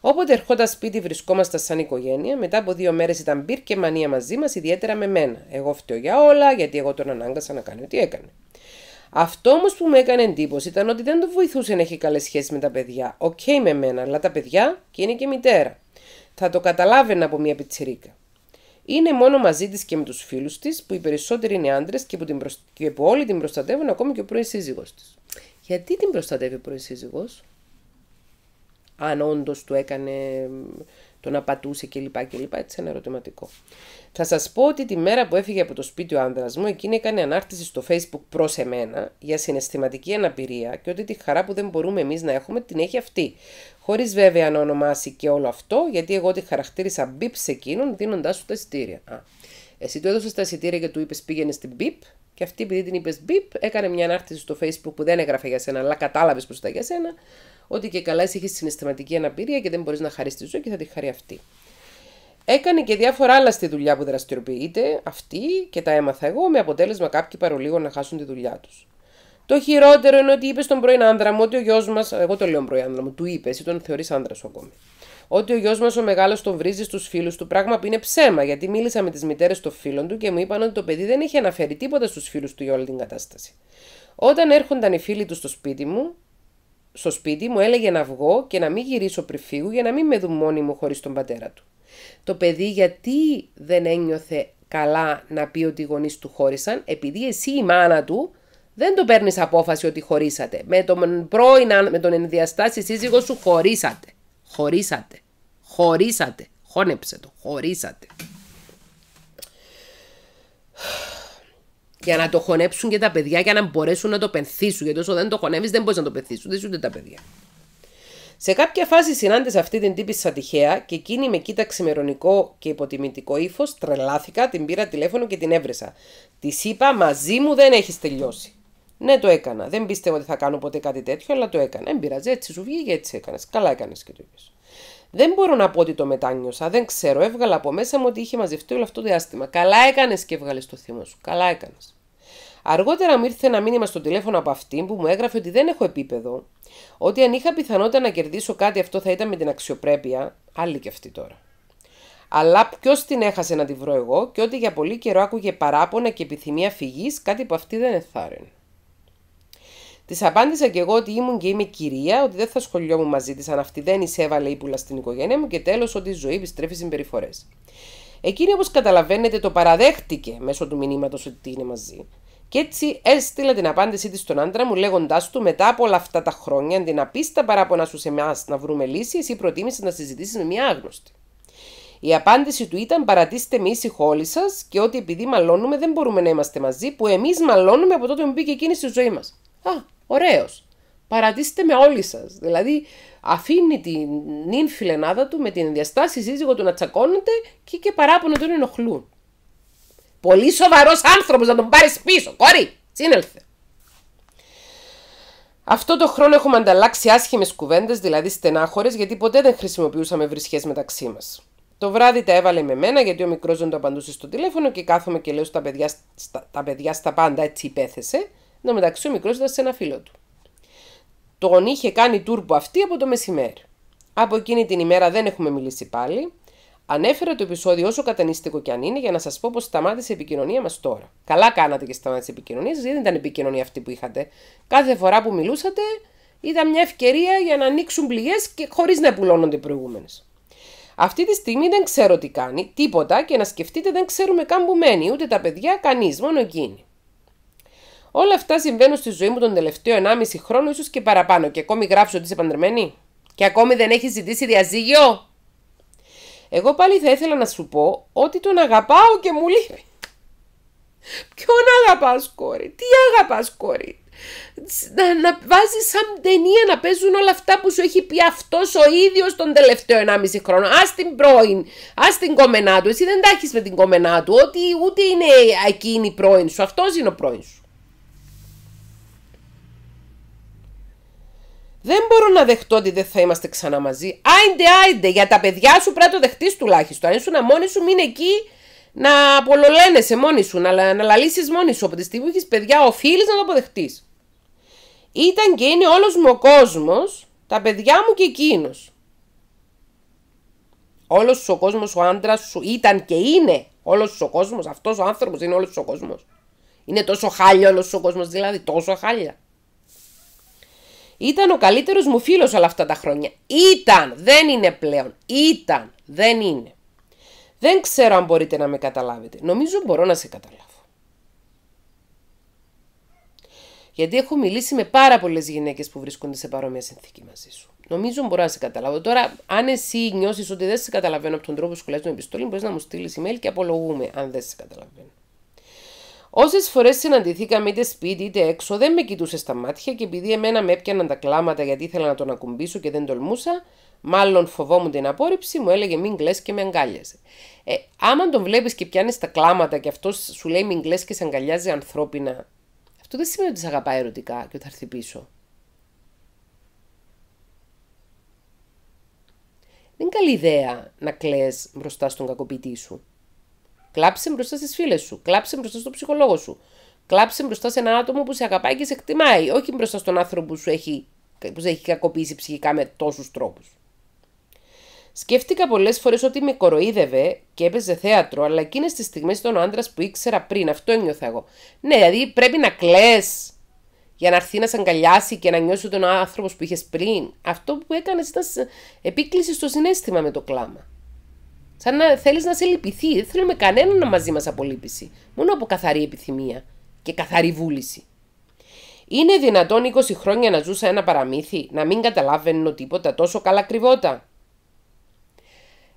Όποτε ερχόταν σπίτι, βρισκόμασταν σαν οικογένεια. Μετά από δύο μέρες ήταν μπυρ και μανία μαζί μας, ιδιαίτερα με μένα. Εγώ φταίω για όλα, γιατί εγώ τον ανάγκασα να κάνει ό,τι έκανε. Αυτό όμως που μου έκανε εντύπωση ήταν ότι δεν το βοηθούσε να έχει καλές σχέσεις με τα παιδιά. Οκ okay με μένα, αλλά τα παιδιά και είναι και μητέρα. Θα το καταλάβαινα από μια πιτσιρίκα. Είναι μόνο μαζί της και με τους φίλους της, που οι περισσότεροι είναι άντρες και, που την προσ... και που όλοι την προστατεύουν, ακόμη και ο πρώην σύζυγος της. Γιατί την προστατεύει ο πρώην σύζυγος, αν όντως του έκανε το να πατούσε κλπ. κλπ. Έτσι ένα ερωτηματικό. Θα σας πω ότι τη μέρα που έφυγε από το σπίτι ο άνδρας μου, εκείνη έκανε ανάρτηση στο Facebook προς εμένα για συναισθηματική αναπηρία και ότι τη χαρά που δεν μπορούμε εμείς να έχουμε την έχει αυτή. Χωρίς βέβαια να ονομάσει και όλο αυτό, γιατί εγώ τη χαρακτήρισα μπίπ σε εκείνον δίνοντάς σου τα εισιτήρια. Α. Εσύ του έδωσες τα εισιτήρια και του είπες πήγαινε στην μπίπ και αυτή επειδή την είπες μπίπ έκανε μια ανάρτηση στο Facebook που δεν έγραφε για σένα, αλλά κατάλαβες πως ήταν για σένα ότι και καλά εσύ έχεις συναισθηματική αναπηρία και δεν μπορείς να χαρείς τη ζωή και θα τη χαρεί αυτή. Έκανε και διάφορα άλλα στη δουλειά που δραστηριοποιείται, αυτή και τα έμαθα εγώ, με αποτέλεσμα κάποιοι παρολίγο να χάσουν τη δουλειά τους. Το χειρότερο είναι ότι είπες στον πρώην άνδρα μου ότι ο γιος μας. Εγώ το λέω πρώην άνδρα μου, του είπες, ή τον θεωρείς άνδρας σου ακόμη. Ότι ο γιος μας ο μεγάλος τον βρίζει στους φίλους του, πράγμα που είναι ψέμα, γιατί μίλησα με τις μητέρες των φίλων του και μου είπαν ότι το παιδί δεν είχε αναφέρει τίποτα στους φίλους του για όλη την κατάσταση. Όταν έρχονταν οι φίλοι του στο σπίτι μου, στο σπίτι μου έλεγε να βγω και να μην γυρίσω πριν φύγω για να μην με δουν μόνη μου χωρίς τον πατέρα του. Το παιδί γιατί δεν ένιωθε καλά να πει ότι οι γονείς του χώρισαν, επειδή εσύ η μάνα του δεν το παίρνεις απόφαση ότι χωρίσατε. Με τον πρώην, με τον ενδιαστάσει σύζυγό σου χωρίσατε. Χωρίσατε. Χωρίσατε. Χώνεψε το. Χωρίσατε. Για να το χωνέψουν και τα παιδιά για να μπορέσουν να το πενθήσουν. Γιατί όσο δεν το χωνεύεις, δεν μπορείς να το πενθήσουν, δεν ούτε τα παιδιά. Σε κάποια φάση συνάντησα αυτή την τύπη σαν τυχαία και εκείνη με κοίταξε με και υποτιμητικό ύφος, τρελάθηκα, την πήρα τηλέφωνο και την έβρεσα. Της είπα, μαζί μου δεν έχεις τελειώσει. Ναι, το έκανα. Δεν πίστευα ότι θα κάνω ποτέ κάτι τέτοιο, αλλά το έκανα. Δεν πειράζει, έτσι σου βγήκε, έτσι έκανες. Καλά έκανες και το είπες. Δεν μπορώ να πω ότι το μετάνιωσα. Δεν ξέρω. Έβγαλα από μέσα μου ότι είχε μαζευτεί όλο αυτό το διάστημα. Καλά έκανες και έβγαλες το θύμα σου. Καλά έκανες. Αργότερα μου ήρθε ένα μήνυμα στο τηλέφωνο από αυτήν που μου έγραφε ότι δεν έχω επίπεδο, ότι αν είχα πιθανότητα να κερδίσω κάτι αυτό θα ήταν με την αξιοπρέπεια, άλλη και αυτή τώρα. Αλλά ποιος την έχασε να τη βρω εγώ και ότι για πολύ καιρό άκουγε παράπονα και επιθυμία φυγής, κάτι που αυτή δεν εθάρεν. Της απάντησα κι εγώ ότι ήμουν και είμαι κυρία, ότι δεν θα σχολιόμουν μαζί της αν αυτή δεν εισέβαλε ύπουλα στην οικογένεια μου και τέλος ότι η ζωή επιστρέφει συμπεριφορές. Εκείνη, όπως καταλαβαίνετε, το παραδέχτηκε μέσω του μηνύματος ότι είναι μαζί. Και έτσι έστειλα την απάντησή της στον άντρα μου, λέγοντάς του μετά από όλα αυτά τα χρόνια, αντί να πει τα παράπονα σου σε εμάς να βρούμε λύσεις, εσύ προτίμησες να συζητήσεις με μια άγνωστη. Η απάντηση του ήταν: Παρατήστε με ήσυχο όλοι σας και ότι επειδή μαλώνουμε δεν μπορούμε να είμαστε μαζί, που εμείς μαλώνουμε από τότε που μπήκε εκείνη στη ζωή μας. Α, ωραίος. Παρατήστε με όλοι σας. Δηλαδή, αφήνει την νυν φιλενάδα του με την διαστάση σύζυγο του να τσακώνεται και, και παράπονα τον ενοχλούν. Πολύ σοβαρός άνθρωπος να τον πάρεις πίσω. Κόρη, σύνελθε. Αυτό το χρόνο έχουμε ανταλλάξει άσχημες κουβέντες, δηλαδή στενάχωρες, γιατί ποτέ δεν χρησιμοποιούσαμε βρισχές μεταξύ μας. Το βράδυ τα έβαλε με μένα, γιατί ο μικρός δεν το απαντούσε στο τηλέφωνο και κάθομαι και λέω στα παιδιά στα, τα παιδιά στα πάντα, έτσι υπέθεσε. ενώ μεταξύ ο μικρός ήταν σε ένα φίλο του. Τον είχε κάνει τούρπο αυτή από το μεσημέρι. Από εκείνη την ημέρα δεν έχουμε μιλήσει πάλι. Ανέφερα το επεισόδιο όσο κατανιστικό και αν είναι για να σας πω πως σταμάτησε η επικοινωνία μας τώρα. Καλά κάνατε και σταμάτησε η επικοινωνία σας, δεν ήταν η επικοινωνία αυτή που είχατε. Κάθε φορά που μιλούσατε ήταν μια ευκαιρία για να ανοίξουν πληγές και χωρίς να επουλώνονται οι προηγούμενες. Αυτή τη στιγμή δεν ξέρω τι κάνει, τίποτα και να σκεφτείτε δεν ξέρουμε καν που μένει, ούτε τα παιδιά, κανείς, μόνο εκείνη. Όλα αυτά συμβαίνουν στη ζωή μου τον τελευταίο 1,5 χρόνο, ίσως και παραπάνω, και ακόμη γράψω ότι είσαι παντρεμένη. Και ακόμη δεν έχεις ζητήσει διαζύγιο. Εγώ πάλι θα ήθελα να σου πω ότι τον αγαπάω και μου λείπει. Ποιον αγαπάς κόρη, τι αγαπάς κόρη. Να, να βάζεις σαν ταινία να παίζουν όλα αυτά που σου έχει πει αυτός ο ίδιος τον τελευταίο 1,5 χρόνο. Ας την πρώην, ας την κομμενά του. Εσύ δεν τα έχεις με την κομμενά του. Ότι ούτε είναι εκείνη η πρώην σου. Αυτός είναι ο πρώην σου. Δεν μπορώ να δεχτώ ότι δεν θα είμαστε ξανά μαζί. Άιντε, άιντε, για τα παιδιά σου πρέπει να το δεχτείς τουλάχιστον. Αν ήσουν μόνη σου, μην εκεί να πολλολένεσαι μόνη σου, να, να λαλήσεις μόνη σου. Από τη στιγμή που έχεις παιδιά, οφείλεις να το αποδεχτείς. Ήταν και είναι όλος μου ο κόσμος, τα παιδιά μου και εκείνος. Όλος ο κόσμος, ο άντρας σου ήταν και είναι όλος ο κόσμος. Αυτός ο άνθρωπος είναι όλος ο κόσμος. Είναι τόσο χάλια όλος ο κόσμος, δηλαδή τόσο χάλια. Ήταν ο καλύτερος μου φίλος όλα αυτά τα χρόνια. Ήταν, δεν είναι πλέον. Ήταν, δεν είναι. Δεν ξέρω αν μπορείτε να με καταλάβετε. Νομίζω μπορώ να σε καταλάβω. Γιατί έχω μιλήσει με πάρα πολλές γυναίκες που βρίσκονται σε παρόμοια συνθήκη μαζί σου. Νομίζω μπορώ να σε καταλάβω. Τώρα, αν εσύ νιώσεις ότι δεν σε καταλαβαίνω από τον τρόπο που σου λέει την επιστολή, μπορείς να μου στείλεις email και απολογούμε αν δεν σε καταλαβαίνω. Όσες φορές συναντηθήκαμε είτε σπίτι είτε έξω, δεν με κοιτούσες στα μάτια και επειδή εμένα με έπιαναν τα κλάματα γιατί ήθελα να τον ακουμπήσω και δεν τολμούσα, μάλλον φοβόμουν την απόρριψη, μου έλεγε μην κλε και με αγκάλιαζε. Ε, άμα τον βλέπεις και πιάνεις τα κλάματα και αυτός σου λέει μην κλε και σε αγκαλιάζει ανθρώπινα, αυτό δεν σημαίνει ότι σε αγαπάει ερωτικά και ότι θα έρθει πίσω. Δεν είναι καλή ιδέα να κλαις μπροστά στον κακοποιητή σου. Κλάψε μπροστά στις φίλες σου. Κλάψε μπροστά στον ψυχολόγο σου. Κλάψε μπροστά σε ένα άτομο που σε αγαπάει και σε εκτιμάει. Όχι μπροστά στον άνθρωπο που, σου έχει, που σε έχει κακοποιήσει ψυχικά με τόσους τρόπους. Σκέφτηκα πολλές φορές ότι με κοροϊδεύε και έπαιζε θέατρο, αλλά εκείνες τις στιγμές ήταν ο άντρας που ήξερα πριν. Αυτό ένιωθα εγώ. Ναι, δηλαδή πρέπει να κλε για να έρθει να σε αγκαλιάσει και να νιώσει τον άνθρωπος που είχες πριν. Αυτό που έκανες ήταν επίκληση στο συνέστημα με το κλάμα. Σαν να θέλεις να σε λυπηθεί. Δεν θέλουμε κανέναν μαζί μας απολύπηση. Μόνο από καθαρή επιθυμία και καθαρή βούληση. Είναι δυνατόν 20 χρόνια να ζούσα ένα παραμύθι, να μην καταλάβαινε τίποτα τόσο καλά κρυβότα.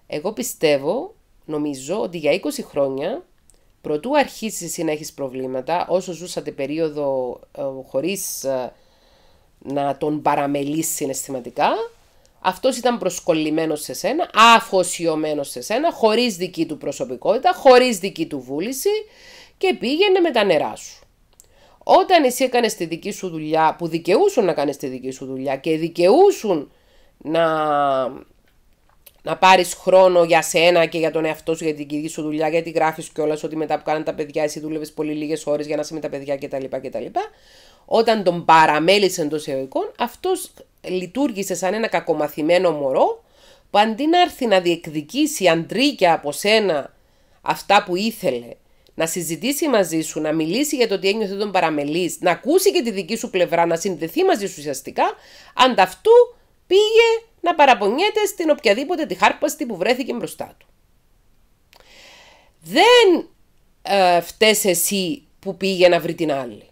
Εγώ πιστεύω, νομίζω ότι για 20 χρόνια, προτού αρχίσεις να έχεις προβλήματα, όσο ζούσατε περίοδο ε, χωρίς ε, να τον παραμελήσει συναισθηματικά, αυτός ήταν προσκολλημένος σε σένα, αφοσιωμένος σε σένα, χωρίς δική του προσωπικότητα, χωρίς δική του βούληση και πήγαινε με τα νερά σου. Όταν εσύ έκανες τη δική σου δουλειά, που δικαιούσουν να κάνεις τη δική σου δουλειά και δικαιούσουν να, να πάρεις χρόνο για σένα και για τον εαυτό σου, για την δική σου δουλειά, γιατί γράφεις κιόλας ότι μετά που κάνανε τα παιδιά εσύ δούλευες πολύ λίγες ώρες για να είσαι με τα παιδιά κτλ. Όταν τον παραμέλησε εντό εωικών, αυτός λειτουργήσε σαν ένα κακομαθημένο μωρό που αντί να έρθει να διεκδικήσει αντρίκια από σένα αυτά που ήθελε, να συζητήσει μαζί σου, να μιλήσει για το ότι ένιωθε τον παραμελής, να ακούσει και τη δική σου πλευρά, να συνδεθεί μαζί σου ουσιαστικά, ανταυτού πήγε να παραπονιέται στην οποιαδήποτε τη χάρπαστη που βρέθηκε μπροστά του. Δεν ε, εσύ που πήγε να βρει την άλλη.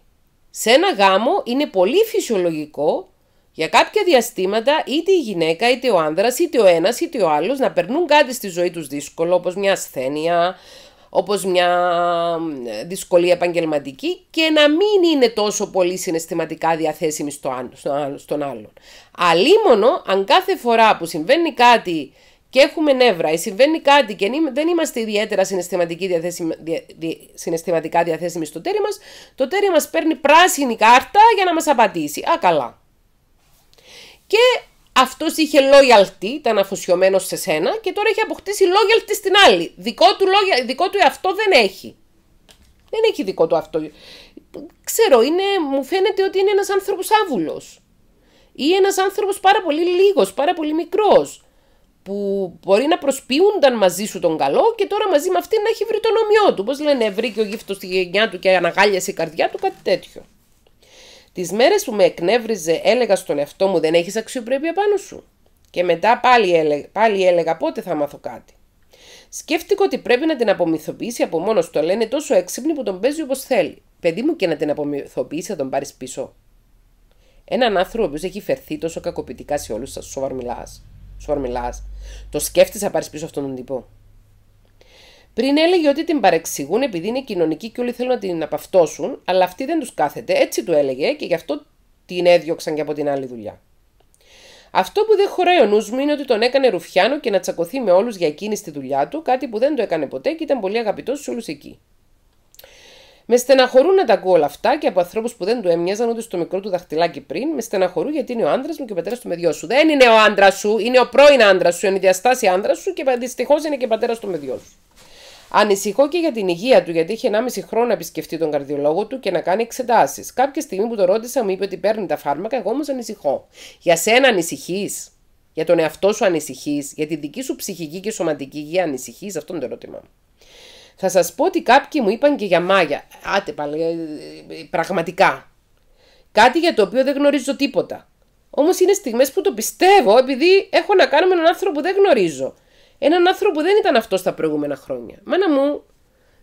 Σε ένα γάμο είναι πολύ φυσιολογικό για κάποια διαστήματα, είτε η γυναίκα, είτε ο άνδρας, είτε ο ένας, είτε ο άλλος να περνούν κάτι στη ζωή τους δύσκολο, όπως μια ασθένεια, όπως μια δυσκολία επαγγελματική και να μην είναι τόσο πολύ συναισθηματικά διαθέσιμη στο, στον άλλον. Αλίμονο, αν κάθε φορά που συμβαίνει κάτι και έχουμε νεύρα ή συμβαίνει κάτι και δεν είμαστε ιδιαίτερα διαθέσιμη, συναισθηματικά διαθέσιμοι στο τέρι μας, το τέρι μας παίρνει πράσινη κάρτα για να μας απαντήσει. Α, καλά. Και αυτός είχε loyalty, ήταν αφοσιωμένος σε σένα και τώρα έχει αποκτήσει loyalty στην άλλη. Δικό του, loyal, δικό του αυτό δεν έχει. Δεν έχει δικό του αυτό. Ξέρω, είναι, μου φαίνεται ότι είναι ένας άνθρωπος άβουλος. Ή ένας άνθρωπος πάρα πολύ λίγος, πάρα πολύ μικρός. Που μπορεί να προσποιούνταν μαζί σου τον καλό και τώρα μαζί με αυτήν να έχει βρει τον ομοιό του. Πώς λένε, βρήκε ο γύφτος στη γενιά του και αναγάλιασε η καρδιά του, κάτι τέτοιο. Τις μέρες που με εκνεύριζε, έλεγα στον εαυτό μου: Δεν έχεις αξιοπρέπεια πάνω σου. Και μετά πάλι, έλεγα, πάλι έλεγα: Πότε θα μάθω κάτι. Σκέφτηκα ότι πρέπει να την απομυθοποιήσει από μόνος του, αλλά είναι τόσο έξυπνη που τον παίζει όπως θέλει. Παιδί μου και να την απομυθοποιήσει θα τον πάρεις πίσω. Έναν άνθρωπο ο έχει φερθεί τόσο κακοποιητικά σε όλους σα, σοβαρμιλά. Το σκέφτεσαι να πάρεις πίσω αυτόν τον τύπο. Πριν έλεγε ότι την παρεξηγούν επειδή είναι κοινωνική και όλοι θέλουν να την απαυτώσουν, αλλά αυτή δεν τους κάθεται. Έτσι του έλεγε και γι' αυτό την έδιωξαν και από την άλλη δουλειά. Αυτό που δεν χωράει ο νους μου είναι ότι τον έκανε ρουφιάνο και να τσακωθεί με όλους για εκείνη στη δουλειά του, κάτι που δεν το έκανε ποτέ και ήταν πολύ αγαπητός σε όλους εκεί. Με στεναχωρούν να τα ακούω όλα αυτά και από ανθρώπους που δεν του έμοιαζαν ούτε στο μικρό του δαχτυλάκι πριν, με στεναχωρούν γιατί είναι ο άντρας μου και ο πατέρας του μεδιό σου. Δεν είναι ο άντρας σου, είναι ο πρώην άντρας σου, είναι η διαστάση άντρας σου και δυστυχώς είναι και πατέρας του μεδιό σου. Ανησυχώ και για την υγεία του, γιατί είχε 1,5 χρόνο να επισκεφτεί τον καρδιολόγο του και να κάνει εξετάσεις. Κάποια στιγμή που το ρώτησα, μου είπε ότι παίρνει τα φάρμακα, εγώ όμως ανησυχώ. Για σένα ανησυχείς, για τον εαυτό σου ανησυχείς, για τη δική σου ψυχική και σωματική υγεία ανησυχείς, αυτό είναι το ερώτημα. Θα σας πω ότι κάποιοι μου είπαν και για μάγια. Άτε πάλι, ε, ε, πραγματικά. Κάτι για το οποίο δεν γνωρίζω τίποτα. Όμως είναι στιγμές που το πιστεύω, επειδή έχω να κάνω με έναν άνθρωπο που δεν γνωρίζω έναν άνθρωπο που δεν ήταν αυτός τα προηγούμενα χρόνια. Μάνα μου,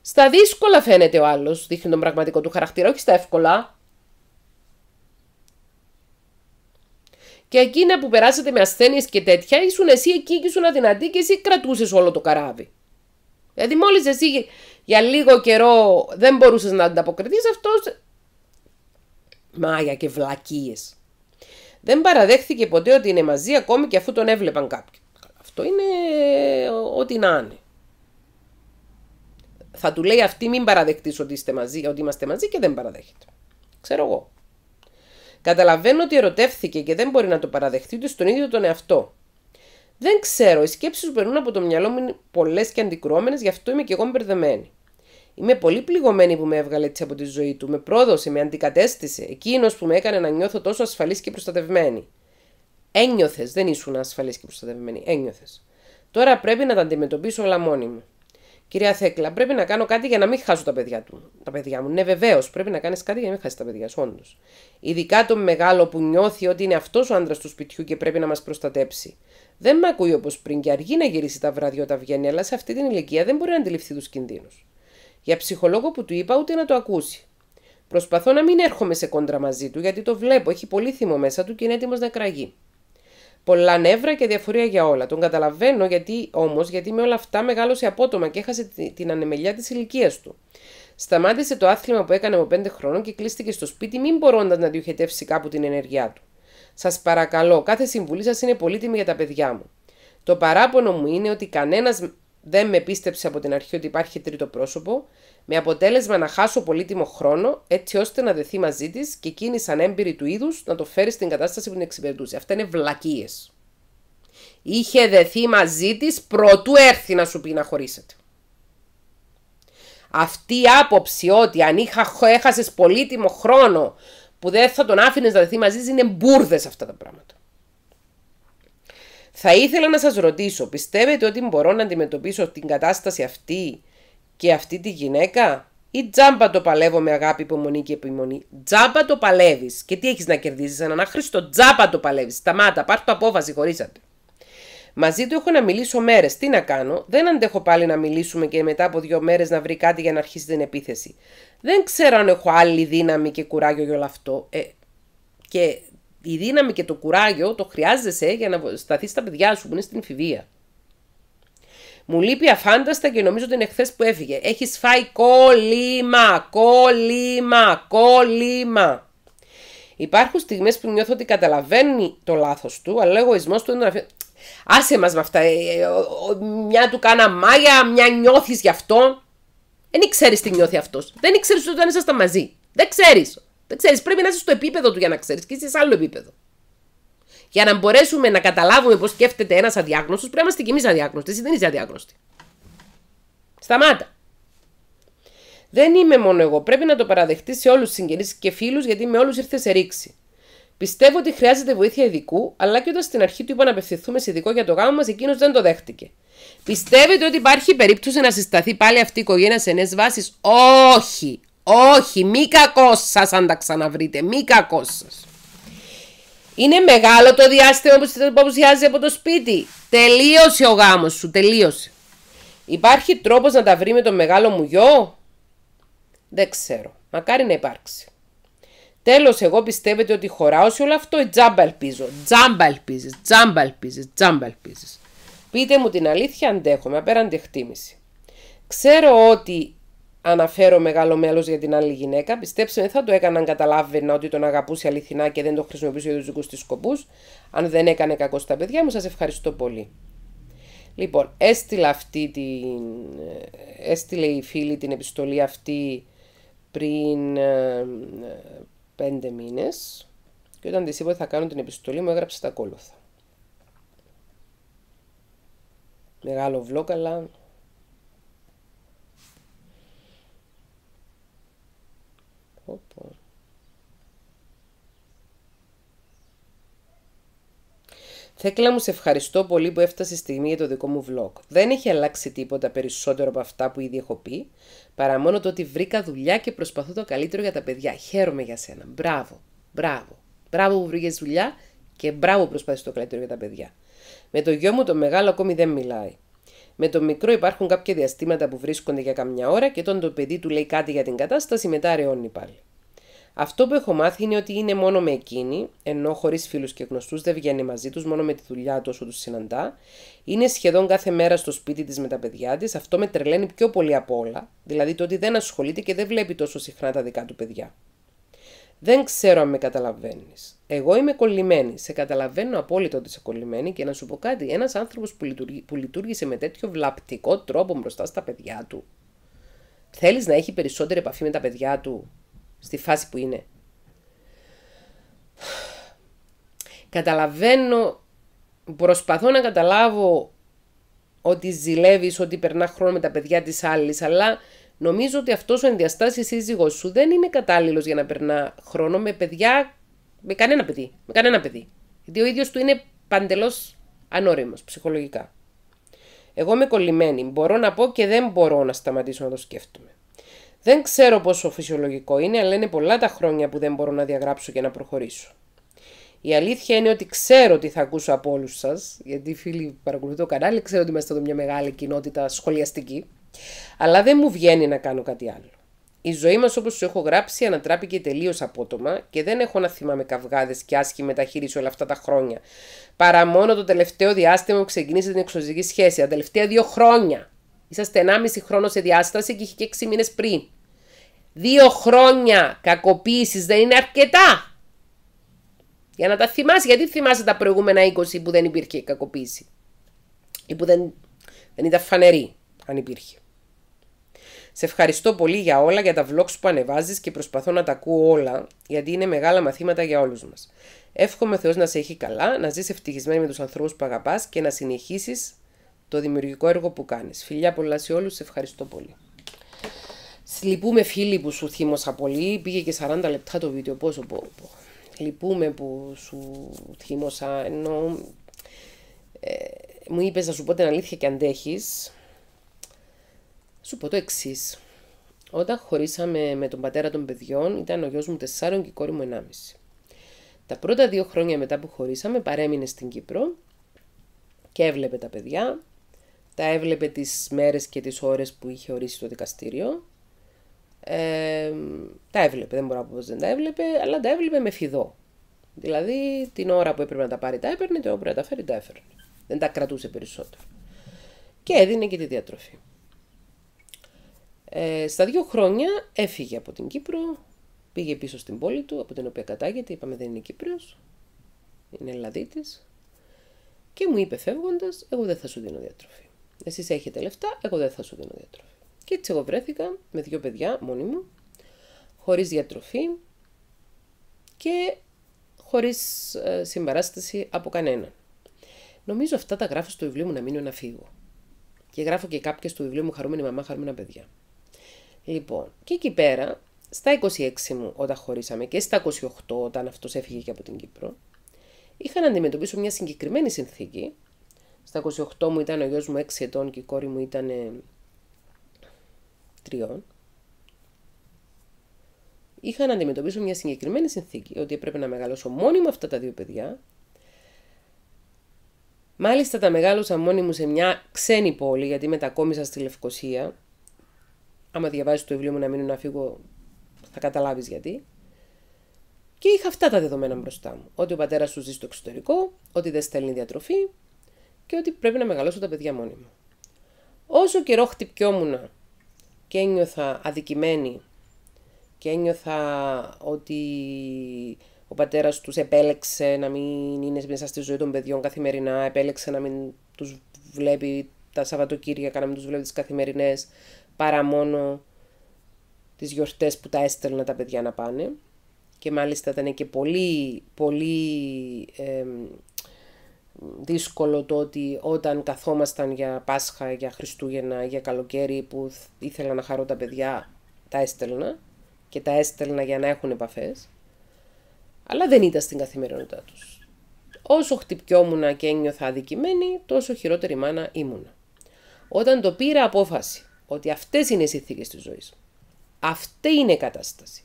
στα δύσκολα φαίνεται ο άλλος, δείχνει τον πραγματικό του χαρακτήρα, όχι στα εύκολα. Και εκείνα που περάσατε με ασθένειες και τέτοια, ήσουν εσύ εκεί και ήσουν αδυνατή και εσύ κρατούσες όλο το καράβι. Δηλαδή, μόλις εσύ για λίγο καιρό δεν μπορούσες να ανταποκριθείς, αυτός. Μάγια και βλακίες. Δεν παραδέχθηκε ποτέ ότι είναι μαζί ακόμη και αφού τον έβλεπαν κάποιοι αυτό είναι ό,τι να είναι. Θα του λέει αυτή μην παραδεχτείς ότι, είστε μαζί, ότι είμαστε μαζί και δεν παραδέχεται. Ξέρω εγώ. Καταλαβαίνω ότι ερωτεύθηκε και δεν μπορεί να το παραδεχτεί ούτε στον ίδιο τον εαυτό. Δεν ξέρω, οι σκέψεις που περνούν από το μυαλό μου είναι πολλές και αντικρώμενε γι' αυτό είμαι και εγώ μπερδεμένη. Είμαι πολύ πληγωμένη που με έβγαλε έτσι από τη ζωή του, με πρόδωσε, με αντικατέστησε, εκείνος που με έκανε να νιώθω τόσο ασφαλής και προστατευμένη. Ένιωθες, δεν ήσουν ασφαλής και προστατευμένη. Ένιωθες. Τώρα πρέπει να τα αντιμετωπίσω όλα μόνη μου. Κυρία Θέκλα, πρέπει να κάνω κάτι για να μην χάσω τα παιδιά, του, τα παιδιά μου. Ναι, βεβαίως, πρέπει να κάνεις κάτι για να μην χάσεις τα παιδιά σου, όντως. Ειδικά το μεγάλο που νιώθει ότι είναι αυτός ο άντρα του σπιτιού και πρέπει να μας προστατέψει. Δεν με ακούει όπως πριν και αργεί να γυρίσει τα βράδια όταν βγαίνει, αλλά σε αυτή την ηλικία δεν μπορεί να αντιληφθεί τους κινδύνους. Για ψυχολόγο που του είπα, ούτε να το ακούσει. Προσπαθώ να μην έρχομαι σε κόντρα μαζί του, γιατί το βλέπω, έχει πολύ θυμό μέσα του και είναι έτοιμος να κραγεί πολλά νεύρα και διαφορία για όλα. Τον καταλαβαίνω γιατί όμως, γιατί με όλα αυτά μεγάλωσε απότομα και έχασε την ανεμελιά της ηλικίας του. Σταμάτησε το άθλημα που έκανε από 5 χρόνων και κλείστηκε στο σπίτι, μην μπορώντας να διοχετεύσει κάπου την ενέργειά του. Σας παρακαλώ, κάθε συμβουλή σας είναι πολύτιμη για τα παιδιά μου. Το παράπονο μου είναι ότι κανένας δεν με πίστεψε από την αρχή ότι υπάρχει τρίτο πρόσωπο, με αποτέλεσμα να χάσω πολύτιμο χρόνο έτσι ώστε να δεθεί μαζί της και εκείνη σαν έμπειρη του είδους να το φέρει στην κατάσταση που την εξυπηρετούσε. Αυτά είναι βλακίες. Είχε δεθεί μαζί της προτού έρθει να σου πει να χωρίσετε. Αυτή η άποψη ότι αν έχασες πολύτιμο χρόνο που δεν θα τον άφηνες να δεθεί μαζί είναι μπουρδες αυτά τα πράγματα. Θα ήθελα να σας ρωτήσω, πιστεύετε ότι μπορώ να αντιμετωπίσω την κατάσταση αυτή και αυτή τη γυναίκα ή τζάμπα το παλεύω με αγάπη, υπομονή και επιμονή. Τζάμπα το παλεύεις. Και τι έχεις να κερδίσει, έναν άχρηστο τζάμπα το παλεύεις. Σταμάτα, πάρ' το απόφαση, χωρίσατε. Μαζί του έχω να μιλήσω μέρες. Τι να κάνω, δεν αντέχω πάλι να μιλήσουμε και μετά από δύο μέρες να βρει κάτι για να αρχίσει την επίθεση. Δεν ξέρω αν έχω άλλη δύναμη και κουράγιο για όλο αυτό. Ε, και η δύναμη και το κουράγιο το χρειάζεσαι για να σταθείς στα παιδιά σου που είναι στην φιβία. Μου λείπει αφάνταστα και νομίζω ότι είναι χθε που έφυγε. Έχει φάει κόλλημα, κόλλημα, κόλλημα. Υπάρχουν στιγμές που νιώθω ότι καταλαβαίνει το λάθος του, αλλά ο εγωισμός του είναι να Άσε μας με αυτά. Ε, ε, μια του κάνα μάγια, μια νιώθεις γι' αυτό. Δεν ξέρει τι νιώθει αυτός. Δεν ξέρει όταν ήσασταν μαζί. Δεν ξέρεις. Δεν ξέρεις, Πρέπει να είσαι στο επίπεδο του για να ξέρεις και είσαι σε άλλο επίπεδο. Για να μπορέσουμε να καταλάβουμε πώς σκέφτεται ένας αδιάγνωστος, πρέπει να είμαστε κι εμεί αδιάγνωστοι. Εσύ δεν είσαι αδιάγνωστη. Σταμάτα. Δεν είμαι μόνο εγώ. Πρέπει να το παραδεχτείς σε όλους τους συγγενείς και φίλους, γιατί με όλους ήρθες σε ρήξη. Πιστεύω ότι χρειάζεται βοήθεια ειδικού, αλλά και όταν στην αρχή του είπα να απευθυνθούμε σε ειδικό για το γάμο μας, εκείνος δεν το δέχτηκε. Πιστεύετε ότι υπάρχει περίπτωση να συσταθεί πάλι αυτή η οικογένεια σε νέες βάσεις. Όχι! Όχι! Μη κακός σας αν τα ξαναβρείτε. Μη κακός σας. Είναι μεγάλο το διάστημα που παρουσιάζει από το σπίτι. Τελείωσε ο γάμος σου, τελείωσε. Υπάρχει τρόπος να τα βρει με τον μεγάλο μου γιο? Δεν ξέρω. Μακάρι να υπάρξει. Τέλος, εγώ πιστεύετε ότι χωράω σε όλο αυτό ή τζάμπα ελπίζω. Τζάμπα ελπίζεις, τζάμπα ελπίζεις, τζάμπα ελπίζεις. Πείτε μου την αλήθεια, αντέχομαι τη εκτίμηση. Ξέρω ότι αναφέρω μεγάλο μέλος για την άλλη γυναίκα. Πιστέψτε με, θα το έκαναν αν καταλάβαινα ότι τον αγαπούσε αληθινά και δεν το χρησιμοποιούσε για τους δικούς της σκοπούς. Αν δεν έκανε κακό στα παιδιά μου, σας ευχαριστώ πολύ. Λοιπόν, έστειλα αυτή την. Έστειλε η φίλη την επιστολή αυτή πριν ε, πέντε μήνες και όταν της είπα ότι θα κάνω την επιστολή μου έγραψε τα ακόλουθα. Μεγάλο βλόκαλα, Οπό. Θέκλα μου, σε ευχαριστώ πολύ που έφτασε η στιγμή για το δικό μου vlog. Δεν έχει αλλάξει τίποτα περισσότερο από αυτά που ήδη έχω πει, παρά μόνο το ότι βρήκα δουλειά και προσπαθώ το καλύτερο για τα παιδιά. Χαίρομαι για σένα. Μπράβο, μπράβο. Μπράβο που βρήκες δουλειά και μπράβο που προσπαθείς το καλύτερο για τα παιδιά. Με το γιο μου το μεγάλο ακόμη δεν μιλάει. Με το μικρό υπάρχουν κάποια διαστήματα που βρίσκονται για καμιά ώρα και όταν το παιδί του λέει κάτι για την κατάσταση, μετά ρεώνει πάλι. Αυτό που έχω μάθει είναι ότι είναι μόνο με εκείνη, ενώ χωρίς φίλους και γνωστούς δεν βγαίνει μαζί τους, μόνο με τη δουλειά του όσο τους συναντά. Είναι σχεδόν κάθε μέρα στο σπίτι της με τα παιδιά της. Αυτό με τρελαίνει πιο πολύ απ' όλα. Δηλαδή το ότι δεν ασχολείται και δεν βλέπει τόσο συχνά τα δικά του παιδιά. Δεν ξέρω αν με καταλαβαίνεις. Εγώ είμαι κολλημένη. Σε καταλαβαίνω απόλυτα ότι είσαι κολλημένη και να σου πω κάτι. Ένας άνθρωπος που, που λειτουργήσε με τέτοιο βλαπτικό τρόπο μπροστά στα παιδιά του, θέλεις να έχει περισσότερη επαφή με τα παιδιά του στη φάση που είναι. Καταλαβαίνω, προσπαθώ να καταλάβω ότι ζηλεύεις, ότι περνά χρόνο με τα παιδιά της άλλης, αλλά Νομίζω ότι αυτός ο ενδιαστάσεις σύζυγό σου δεν είναι κατάλληλος για να περνά χρόνο με παιδιά. με κανένα παιδί. Με κανένα παιδί. Γιατί ο ίδιος του είναι παντελώς ανώριμος ψυχολογικά. Εγώ είμαι κολλημένη. Μπορώ να πω και δεν μπορώ να σταματήσω να το σκέφτομαι. Δεν ξέρω πόσο φυσιολογικό είναι, αλλά είναι πολλά τα χρόνια που δεν μπορώ να διαγράψω και να προχωρήσω. Η αλήθεια είναι ότι ξέρω τι θα ακούσω από όλους σας, γιατί φίλοι που παρακολουθούν το κανάλι, ξέρω ότι είμαστε εδώ μια μεγάλη κοινότητα σχολιαστική. Αλλά δεν μου βγαίνει να κάνω κάτι άλλο. Η ζωή μας, όπως σου έχω γράψει, ανατράπηκε τελείως απότομα και δεν έχω να θυμάμαι καυγάδες και άσχημη μεταχείριση όλα αυτά τα χρόνια. Παρά μόνο το τελευταίο διάστημα που ξεκίνησε την εξωτερική σχέση, τα τελευταία δύο χρόνια. Είσαστε 1,5 χρόνο σε διάσταση και είχε και 6 μήνες πριν. Δύο χρόνια κακοποίησης δεν είναι αρκετά. Για να τα θυμάσαι, γιατί θυμάσαι τα προηγούμενα 20 που δεν υπήρχε κακοποίηση. Ή που δεν, δεν ήταν φανερή αν υπήρχε. Σε ευχαριστώ πολύ για όλα, για τα vlogs που ανεβάζεις και προσπαθώ να τα ακούω όλα, γιατί είναι μεγάλα μαθήματα για όλους μας. Εύχομαι ο Θεός να σε έχει καλά, να ζεις ευτυχισμένη με τους ανθρώπους που αγαπάς και να συνεχίσεις το δημιουργικό έργο που κάνεις. Φιλιά πολλά σε όλους, σε ευχαριστώ πολύ. Λυπούμε φίλοι που σου θύμωσα πολύ, πήγε και 40 λεπτά το βίντεο, πόσο πω. πω. Λυπούμε που σου θύμωσα, ενώ ε, μου είπες να σου πω την αλήθεια και αντέχεις, σου πω το εξής. Όταν χωρίσαμε με τον πατέρα των παιδιών, ήταν ο γιος μου 4 και η κόρη μου 1,5. Τα πρώτα δύο χρόνια μετά που χωρίσαμε παρέμεινε στην Κύπρο και έβλεπε τα παιδιά. Τα έβλεπε τις μέρες και τις ώρες που είχε ορίσει το δικαστήριο. Ε, τα έβλεπε, δεν μπορώ να πω πως δεν τα έβλεπε, αλλά τα έβλεπε με φιδό. Δηλαδή την ώρα που έπρεπε να τα πάρει τα έπαιρνε, την ώρα που έπρεπε να τα φέρει τα έφερνε. Δεν τα κρατούσε περισσότερο. Και έδινε και τη διατροφή. Ε, στα δύο χρόνια έφυγε από την Κύπρο, πήγε πίσω στην πόλη του, από την οποία κατάγεται, είπαμε δεν είναι Κύπριος, είναι Ελλαδίτης, και μου είπε φεύγοντας, εγώ δεν θα σου δίνω διατροφή. Εσείς έχετε λεφτά, εγώ δεν θα σου δίνω διατροφή. Και έτσι εγώ βρέθηκα με δύο παιδιά μόνη μου, χωρίς διατροφή και χωρίς ε, συμπαράσταση από κανέναν. Νομίζω αυτά τα γράφω στο βιβλίο μου να μείνω να φύγω. Και γράφω και κάποιες του βιβλίου μου χαρούμενη μαμά, χαρούμενα παιδιά. Λοιπόν, και εκεί πέρα, στα 26 μου όταν χωρίσαμε και στα 28 όταν αυτός έφυγε και από την Κύπρο, είχα να αντιμετωπίσω μια συγκεκριμένη συνθήκη. Στα 28 μου ήταν ο γιος μου 6 ετών και η κόρη μου ήταν 3. Είχα να αντιμετωπίσω μια συγκεκριμένη συνθήκη, ότι έπρεπε να μεγαλώσω μόνη μου αυτά τα δύο παιδιά. Μάλιστα τα μεγάλωσα μόνη μου σε μια ξένη πόλη, γιατί μετακόμισα στη Λευκοσία, άμα διαβάζεις το βιβλίο μου να μείνω να φύγω, θα καταλάβεις γιατί. Και είχα αυτά τα δεδομένα μπροστά μου. Ότι ο πατέρας σου ζει στο εξωτερικό, ότι δεν στέλνει διατροφή και ότι πρέπει να μεγαλώσω τα παιδιά μόνιμα. μου. Όσο καιρό χτυπιόμουν και ένιωθα αδικημένη και ένιωθα ότι ο πατέρας τους επέλεξε να μην είναι μέσα στη ζωή των παιδιών καθημερινά, επέλεξε να μην τους βλέπει τα Σαββατοκύριακα, να μην τους βλέπει τις καθημερινές, παρά μόνο τις γιορτές που τα έστελνα τα παιδιά να πάνε. Και μάλιστα ήταν και πολύ, πολύ δύσκολο το ότι όταν καθόμασταν για Πάσχα, για Χριστούγεννα, για καλοκαίρι που ήθελα να χαρώ τα παιδιά, τα έστελνα και τα έστελνα για να έχουν επαφές. Αλλά δεν ήταν στην καθημερινότητά τους. Όσο χτυπιόμουν και ένιωθα αδικημένη, τόσο χειρότερη μάνα ήμουνα. Όταν το πήρα απόφαση ότι αυτές είναι οι συνθήκες της ζωής. Αυτή είναι η κατάσταση.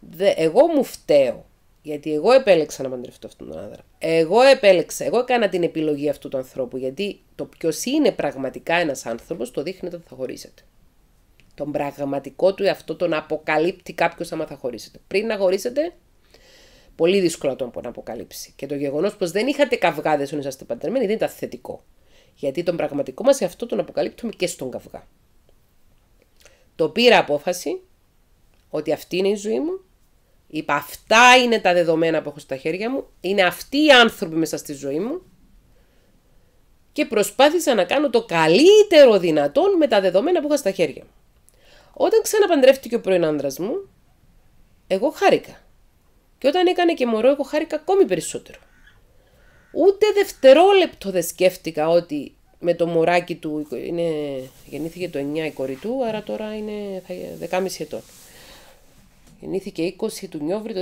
Δε, εγώ μου φταίω. Γιατί εγώ επέλεξα να παντρευτώ αυτόν τον άνδρα. Εγώ επέλεξα, εγώ έκανα την επιλογή αυτού του ανθρώπου. Γιατί το ποιος είναι πραγματικά ένας άνθρωπος, το δείχνετε όταν θα χωρίσετε. Τον πραγματικό του εαυτό τον αποκαλύπτει κάποιος άμα θα χωρίσετε. Πριν να χωρίσετε, πολύ δύσκολο τον να αποκαλύψει. Και το γεγονός πως δεν είχατε καυγάδες όταν είσαστε παντρεμένοι δεν ήταν θετικό. Γιατί τον πραγματικό μας εαυτό τον αποκαλύπτουμε και στον καυγά. Το πήρα απόφαση ότι αυτή είναι η ζωή μου. Είπα αυτά είναι τα δεδομένα που έχω στα χέρια μου. Είναι αυτοί οι άνθρωποι μέσα στη ζωή μου. Και προσπάθησα να κάνω το καλύτερο δυνατόν με τα δεδομένα που είχα στα χέρια μου. Όταν ξαναπαντρεύτηκε ο πρώην άντρα μου, εγώ χάρηκα. Και όταν έκανε και μωρό, εγώ χάρηκα ακόμη περισσότερο. Ούτε δευτερόλεπτο δεν σκέφτηκα ότι με το μωράκι του, είναι, γεννήθηκε το 9 η κόρη του, άρα τώρα είναι 10,5 ετών. Γεννήθηκε 20 του Νιόβρη το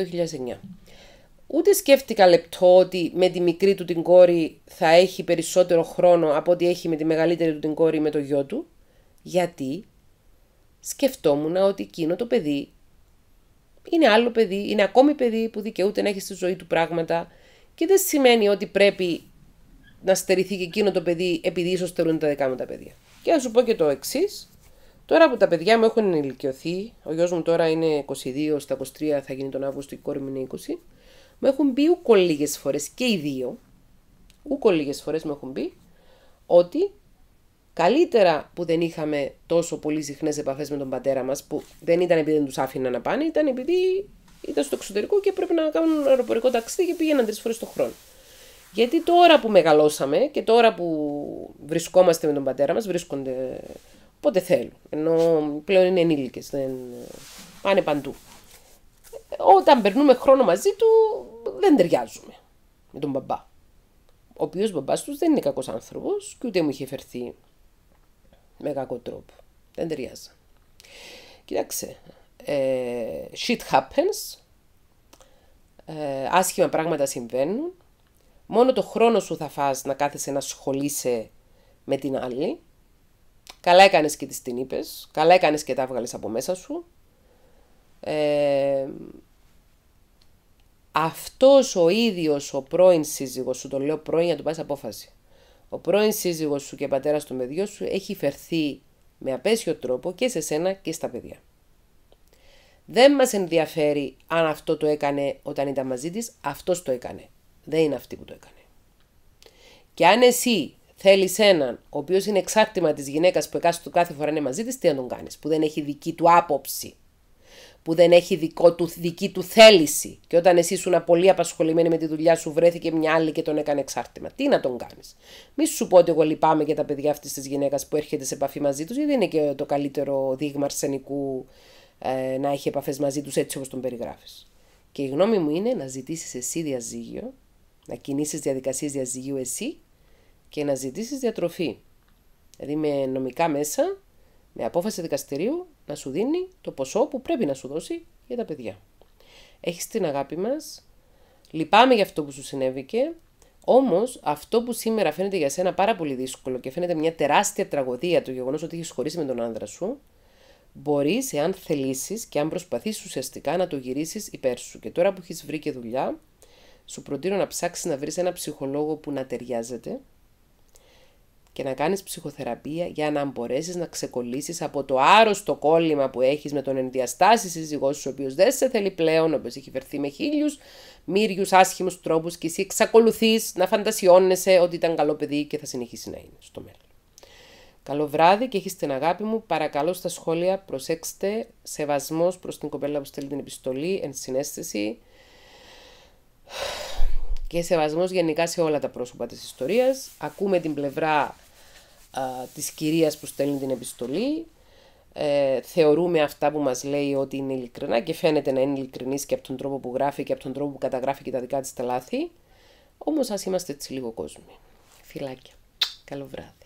2009. Ούτε σκέφτηκα λεπτό ότι με τη μικρή του την κόρη θα έχει περισσότερο χρόνο από ό,τι έχει με τη μεγαλύτερη του την κόρη με το γιο του. Γιατί σκεφτόμουν ότι εκείνο το παιδί είναι άλλο παιδί, είναι ακόμη παιδί που δικαιούται να έχει στη ζωή του πράγματα και δεν σημαίνει ότι πρέπει να στερηθεί και εκείνο το παιδί επειδή ίσως στερούν τα δικά μου τα παιδιά. Και να σου πω και το εξής. Τώρα που τα παιδιά μου έχουν ενηλικιωθεί, ο γιος μου τώρα είναι 22, στα 23 θα γίνει τον Αύγουστο, η κόρη μου είναι 20, μου έχουν πει ούκο λίγες φορές και οι δύο, ούκο λίγες φορές μου έχουν πει ότι καλύτερα που δεν είχαμε τόσο πολύ συχνές επαφές με τον πατέρα μας, που δεν ήταν επειδή δεν τους άφηνα να πάνε, ήταν επειδή ήταν στο εξωτερικό και πρέπει να κάνουν αεροπορικό ταξίδι και πήγαιναν τρεις φορές το χρόνο. Γιατί τώρα που μεγαλώσαμε και τώρα που βρισκόμαστε με τον πατέρα μας, βρίσκονται πότε θέλουν. Ενώ πλέον είναι ενήλικες, δεν... πάνε παντού. Όταν περνούμε χρόνο μαζί του, δεν ταιριάζουμε με τον μπαμπά. Ο οποίος μπαμπάς τους δεν είναι κακός άνθρωπος και ούτε μου είχε φερθεί με κακό τρόπο. Δεν ταιριάζα. Κοιτάξτε, ε, shit happens, ε, άσχημα πράγματα συμβαίνουν Μόνο το χρόνο σου θα φας να κάθεσαι να σχολείσαι με την άλλη. Καλά έκανες και τις την είπες, καλά έκανες και τα έβγαλες από μέσα σου. Ε, αυτός ο ίδιος ο πρώην σύζυγος σου, το λέω πρώην για να του πάρεις απόφαση, ο πρώην σύζυγος σου και πατέρας του παιδιού σου έχει φερθεί με απέσιο τρόπο και σε σένα και στα παιδιά. Δεν μας ενδιαφέρει αν αυτό το έκανε όταν ήταν μαζί της, αυτός το έκανε δεν είναι αυτή που το έκανε. Και αν εσύ θέλεις έναν ο οποίος είναι εξάρτημα της γυναίκας που εκάστοτε κάθε φορά είναι μαζί της, τι να τον κάνεις, που δεν έχει δική του άποψη, που δεν έχει δικό του, δική του θέληση. Και όταν εσύ ήσουν πολύ απασχολημένη με τη δουλειά σου, βρέθηκε μια άλλη και τον έκανε εξάρτημα. Τι να τον κάνεις. Μη σου πω ότι εγώ λυπάμαι για τα παιδιά αυτής της γυναίκας που έρχεται σε επαφή μαζί τους, γιατί είναι και το καλύτερο δείγμα αρσενικού ε, να έχει επαφές μαζί τους έτσι όπως τον περιγράφεις. Και η γνώμη μου είναι να ζητήσεις εσύ διαζύγιο να κινήσεις διαδικασίες διαζυγίου εσύ και να ζητήσεις διατροφή. Δηλαδή με νομικά μέσα, με απόφαση δικαστηρίου, να σου δίνει το ποσό που πρέπει να σου δώσει για τα παιδιά. Έχεις την αγάπη μας, λυπάμαι για αυτό που σου συνέβηκε, Όμως, αυτό που σήμερα φαίνεται για σένα πάρα πολύ δύσκολο και φαίνεται μια τεράστια τραγωδία το γεγονός ότι έχεις χωρίσει με τον άνδρα σου, μπορείς, εάν θελήσεις και αν προσπαθήσει ουσιαστικά, να το γυρίσεις υπέρ σου. Και τώρα που έχεις βρει και δουλειά, σου προτείνω να ψάξεις να βρεις ένα ψυχολόγο που να ταιριάζεται και να κάνεις ψυχοθεραπεία για να μπορέσεις να ξεκολλήσεις από το άρρωστο κόλλημα που έχεις με τον ενδιαστάσεις σύζυγός σου, ο οποίος δεν σε θέλει πλέον, ο οποίος έχει βερθεί με χίλιους μύριους άσχημους τρόπους και εσύ εξακολουθείς να φαντασιώνεσαι ότι ήταν καλό παιδί και θα συνεχίσει να είναι στο μέλλον. Καλό βράδυ και έχεις την αγάπη μου. Παρακαλώ στα σχόλια προσέξτε σεβασμός προς την κοπέλα που στέλνει την επιστολή, συνέστηση και σεβασμός γενικά σε όλα τα πρόσωπα της ιστορίας. Ακούμε την πλευρά α, της κυρίας που στέλνει την επιστολή. Ε, θεωρούμε αυτά που μας λέει ότι είναι ειλικρινά και φαίνεται να είναι ειλικρινής και από τον τρόπο που γράφει και από τον τρόπο που καταγράφει και τα δικά της τα λάθη. Όμως ας είμαστε έτσι λίγο κόσμοι. Φιλάκια. Καλό βράδυ.